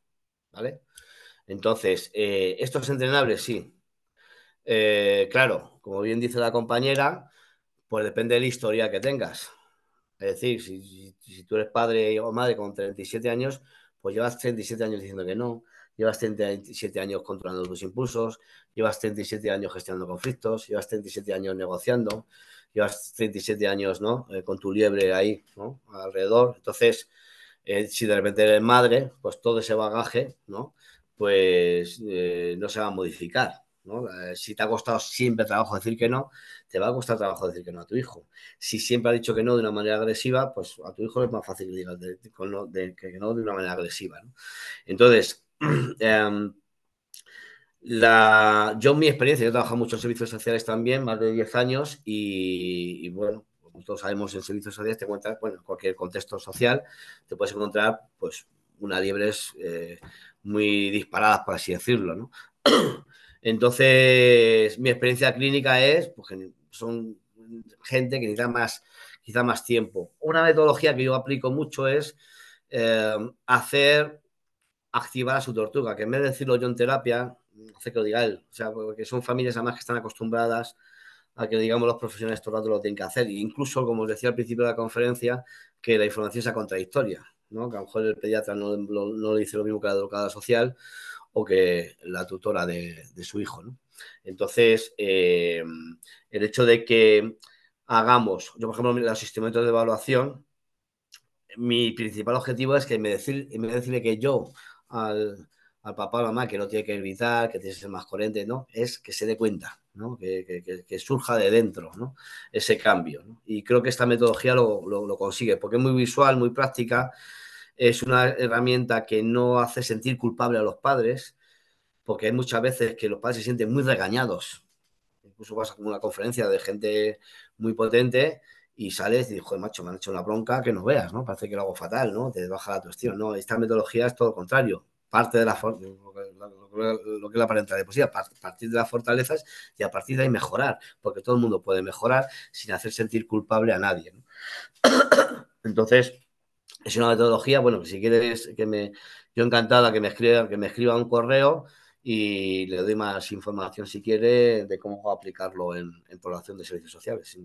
¿vale? Entonces, estos eh, ¿esto es entrenable? Sí. Eh, claro, como bien dice la compañera, pues depende de la historia que tengas. Es decir, si, tú eres padre o madre con 37 años, pues llevas 37 años diciendo que no, llevas 37 años controlando tus impulsos, llevas 37 años gestionando conflictos, llevas 37 años negociando, llevas 37 años ¿no? Eh, con tu liebre ahí ¿no? alrededor. Entonces, eh, si de repente eres madre, pues todo ese bagaje ¿no? Pues, eh, no se va a modificar. Eh, si te ha costado siempre trabajo decir que no, te va a costar trabajo decir que no a tu hijo. Si siempre ha dicho que no de una manera agresiva, pues a tu hijo le es más fácil que no de una manera agresiva. Entonces, em, la, yo en mi experiencia, yo he trabajado mucho en servicios sociales también, más de 10 años, y, bueno, como todos sabemos, en servicios sociales te encuentras, bueno, en cualquier contexto social, te puedes encontrar, pues, unas liebres eh, muy disparadas, por así decirlo, ¿no? Entonces, mi experiencia clínica es, pues, son gente que necesita más, quizá más tiempo. Una metodología que yo aplico mucho es eh, hacer activar a su tortuga, que en vez de decirlo yo en terapia, hace que lo diga él. O sea, porque son familias además que están acostumbradas a que, digamos, los profesionales todo el rato lo tienen que hacer. E incluso, como os decía al principio de la conferencia, que la información sea contradictoria, ¿no? Que a lo mejor el pediatra no, no le dice lo mismo que la educadora social o que la tutora de, su hijo. Entonces, eh, el hecho de que hagamos, yo por ejemplo, los instrumentos de evaluación, mi principal objetivo es que me decir, me decirle que yo al, papá o mamá que no tiene que evitar, que tiene que ser más coherente, ¿no? Es que se dé cuenta, ¿no? Que, surja de dentro, Ese cambio, Y creo que esta metodología lo, lo, consigue, porque es muy visual, muy práctica es una herramienta que no hace sentir culpable a los padres, porque hay muchas veces que los padres se sienten muy regañados. Incluso vas a una conferencia de gente muy potente y sales y dices, joder, macho, me han hecho una bronca que no veas, ¿no? Parece que lo hago fatal, ¿no? Te baja la tuestión. No, esta metodología es todo lo contrario. Parte de la lo que es la parentalidad a partir de las fortalezas y a partir de ahí mejorar, porque todo el mundo puede mejorar sin hacer sentir culpable a nadie. ¿no? Entonces, es una metodología, bueno, que si quieres que me, yo encantada que me escriba, que me escriba un correo y le doy más información si quiere de cómo aplicarlo en, población de servicios sociales.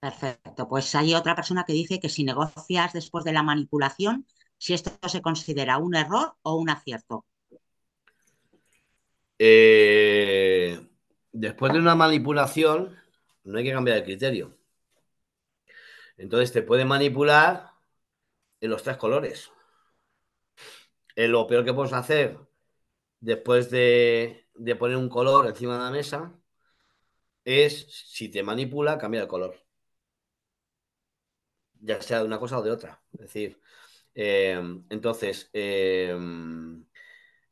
Perfecto, pues hay otra persona que dice que si negocias después de la manipulación, si esto se considera un error o un acierto. Eh, después de una manipulación, no hay que cambiar el criterio. Entonces te puede manipular en los tres colores. Eh, lo peor que puedes hacer después de, poner un color encima de la mesa es, si te manipula, cambiar el color. Ya sea de una cosa o de otra. Es decir, em, entonces, em,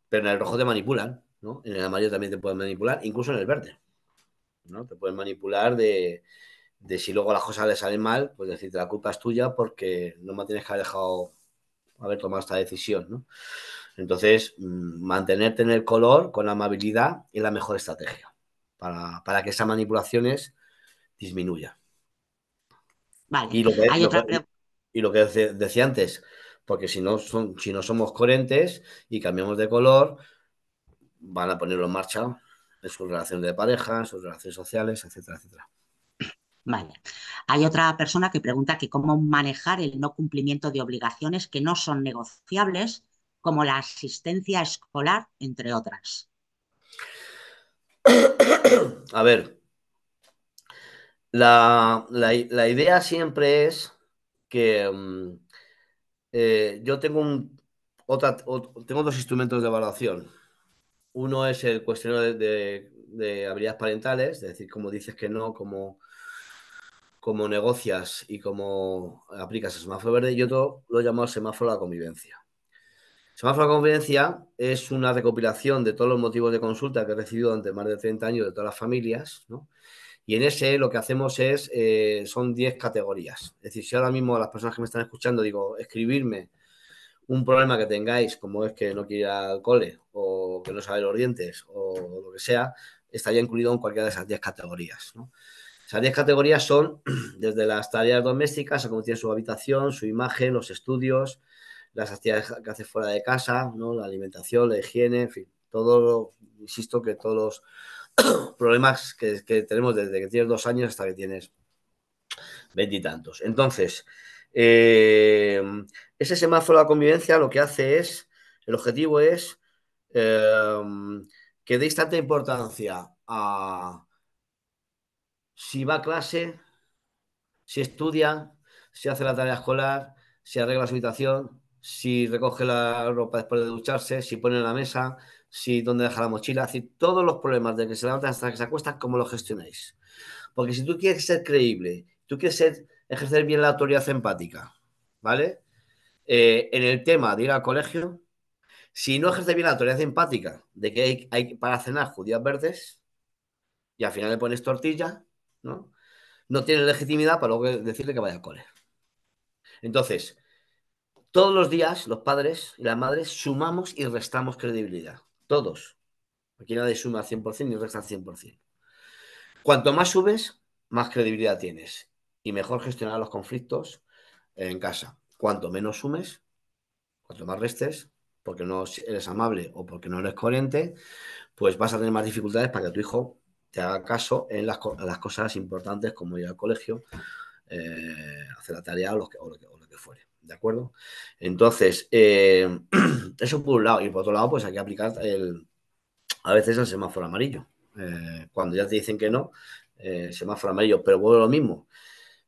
pero en el rojo te manipulan, ¿no? En el amarillo también te pueden manipular, incluso en el verde. ¿no? Te pueden manipular de, de si luego las cosas le salen mal, pues decirte la culpa es tuya porque no me tienes que haber dejado haber tomado esta decisión, Entonces, mm, mantenerte en el color con amabilidad es la mejor estrategia para, que esas manipulaciones disminuyan. Vale. Y lo que, Hay otra... y lo que decía antes, porque si no, son, si no somos coherentes y cambiamos de color, van a ponerlo en marcha en sus relaciones de pareja, en sus relaciones sociales, etcétera, etcétera. Vale. Hay otra persona que pregunta que cómo manejar el no cumplimiento de obligaciones que no son negociables, como la asistencia escolar, entre otras. A ver, la, idea siempre es que mm, eh, yo tengo, un, otra, tengo dos instrumentos de evaluación. Uno es el cuestionario de, habilidades parentales, es decir, cómo dices que no, como cómo negocias y cómo aplicas el semáforo verde, yo todo lo llamo el semáforo de la convivencia. El semáforo de la convivencia es una recopilación de todos los motivos de consulta que he recibido durante más de 30 años de todas las familias, Y en ese lo que hacemos es, eh, son 10 categorías. Es decir, si ahora mismo las personas que me están escuchando digo, escribirme un problema que tengáis, como es que no quiere ir al cole o que no sabe los dientes o lo que sea, estaría incluido en cualquiera de esas 10 categorías. ¿no? Esas 10 categorías son desde las tareas domésticas, a cómo tiene su habitación, su imagen, los estudios, las actividades que hace fuera de casa, la alimentación, la higiene, en fin, todo, insisto que todos los problemas que, tenemos desde que tienes dos años hasta que tienes veintitantos. Entonces, eh, ese semáforo de la convivencia lo que hace es, el objetivo es eh, que deis tanta importancia a si va a clase, si estudia, si hace la tarea escolar, si arregla su habitación, si recoge la ropa después de ducharse, si pone en la mesa, si dónde deja la mochila, es todos los problemas de que se levantan hasta que se acuestan, cómo los gestionáis. Porque si tú quieres ser creíble, tú quieres ejercer bien la autoridad empática, ¿vale? Eh, en el tema de ir al colegio, si no ejerces bien la autoridad empática de que hay para cenar judías verdes y al final le pones tortilla, ¿no? tiene legitimidad para luego decirle que vaya a cole. Entonces, todos los días los padres y las madres sumamos y restamos credibilidad. Todos. Aquí nadie suma 100% ni resta 100%. Cuanto más subes, más credibilidad tienes y mejor gestionar los conflictos en casa. Cuanto menos sumes, cuanto más restes, porque no eres amable o porque no eres coherente, pues vas a tener más dificultades para que tu hijo haga caso en las, cosas importantes como ir al colegio, eh, hacer la tarea o lo, que, o, lo que, fuere. ¿De acuerdo? Entonces, eh, eso por un lado. Y por otro lado, pues hay que aplicar el, a veces el semáforo amarillo. Eh, cuando ya te dicen que no, semáforo amarillo. Pero vuelvo lo mismo.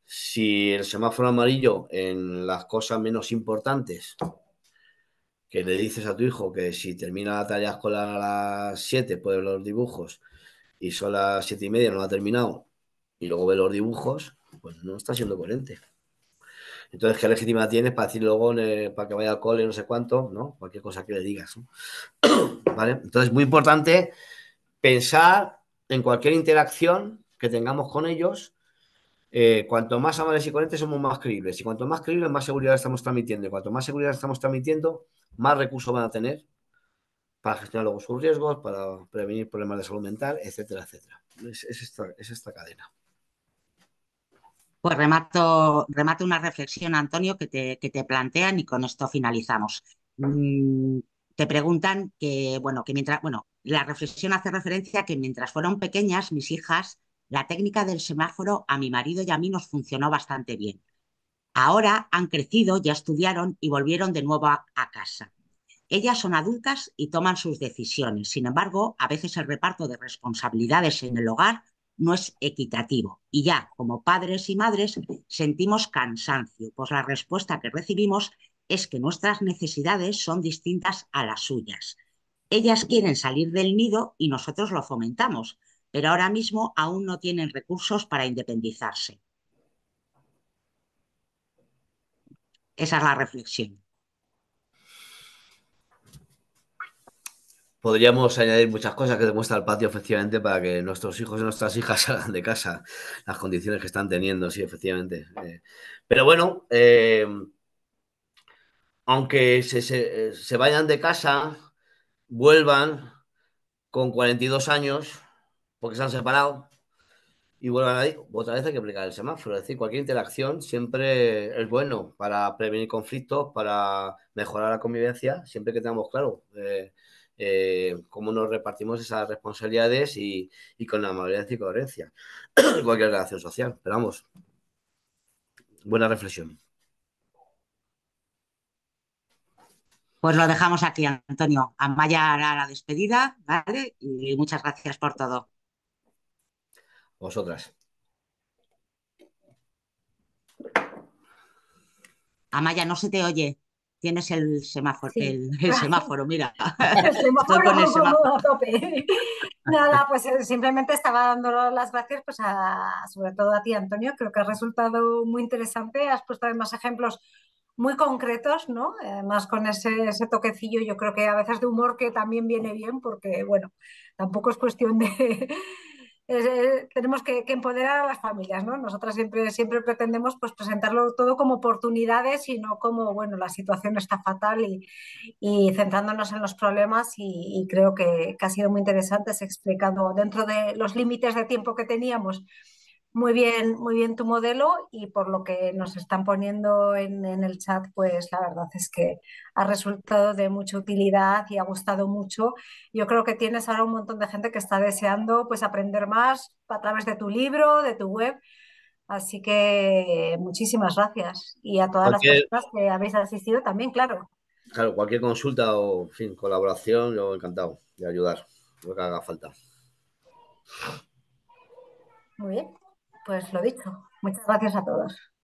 Si el semáforo amarillo en las cosas menos importantes que le dices a tu hijo que si termina la tarea escolar a las 7 puede los dibujos y son las siete y media, no ha terminado, y luego ve los dibujos, pues no está siendo coherente. Entonces, ¿qué legítima tienes para decir luego para que vaya al cole, no sé cuánto, ¿no? Cualquier cosa que le digas. Entonces, es Entonces, muy importante pensar en cualquier interacción que tengamos con ellos. Eh, cuanto más amables y coherentes somos más creíbles. Y cuanto más creíbles, más seguridad estamos transmitiendo. Y cuanto más seguridad estamos transmitiendo, más recursos van a tener para gestionar luego sus riesgos, para prevenir problemas de salud mental, etcétera, etcétera. Es, esta, cadena. Pues remato, una reflexión, Antonio, que te, plantean y con esto finalizamos. Mm, te preguntan que, bueno, que mientras, bueno, la reflexión hace referencia a que mientras fueron pequeñas, mis hijas, la técnica del semáforo a mi marido y a mí nos funcionó bastante bien. Ahora han crecido, ya estudiaron y volvieron de nuevo a casa ellas son adultas y toman sus decisiones. Sin embargo, a veces el reparto de responsabilidades en el hogar no es equitativo. Y ya, como padres y madres, sentimos cansancio, pues la respuesta que recibimos es que nuestras necesidades son distintas a las suyas. Ellas quieren salir del nido y nosotros lo fomentamos, pero ahora mismo aún no tienen recursos para independizarse. Esa es la reflexión. podríamos añadir muchas cosas que demuestra el patio, efectivamente, para que nuestros hijos y nuestras hijas salgan de casa, las condiciones que están teniendo, sí, efectivamente. Eh. pero bueno, eh, aunque se, se, se, vayan de casa, vuelvan con 42 años, porque se han separado, y vuelvan ahí, otra vez hay que aplicar el semáforo. Es decir, cualquier interacción siempre es bueno para prevenir conflictos, para mejorar la convivencia, siempre que tengamos claro. Eh, eh, cómo nos repartimos esas responsabilidades y, con la amabilidad y coherencia cualquier relación social. Pero vamos, buena reflexión. Pues lo dejamos aquí, Antonio. Amaya hará la despedida, ¿vale? Y muchas gracias por todo. Vosotras. Amaya, no se te oye. Tienes el semáforo, el, semáforo, mira. el semáforo, el semáforo. A tope. Nada, pues eh, simplemente estaba dando las gracias, pues a, sobre todo a ti, Antonio. Creo que ha resultado muy interesante. Has puesto además ejemplos muy concretos, ¿no? Además con ese, toquecillo, yo creo que a veces de humor que también viene bien, porque bueno, tampoco es cuestión de, eh, tenemos que, empoderar a las familias, ¿no? Nosotras siempre, siempre pretendemos pues, presentarlo todo como oportunidades y no como, bueno, la situación está fatal y, centrándonos en los problemas y, creo que, ha sido muy interesante, explicando dentro de los límites de tiempo que teníamos muy bien, muy bien tu modelo y por lo que nos están poniendo en, el chat, pues la verdad es que ha resultado de mucha utilidad y ha gustado mucho. Yo creo que tienes ahora un montón de gente que está deseando pues aprender más a través de tu libro, de tu web. Así que muchísimas gracias y a todas las personas que habéis asistido también, claro. Claro, cualquier consulta o en fin, colaboración, yo encantado de ayudar, lo que haga falta. Muy bien pues lo dicho, muchas gracias a todos.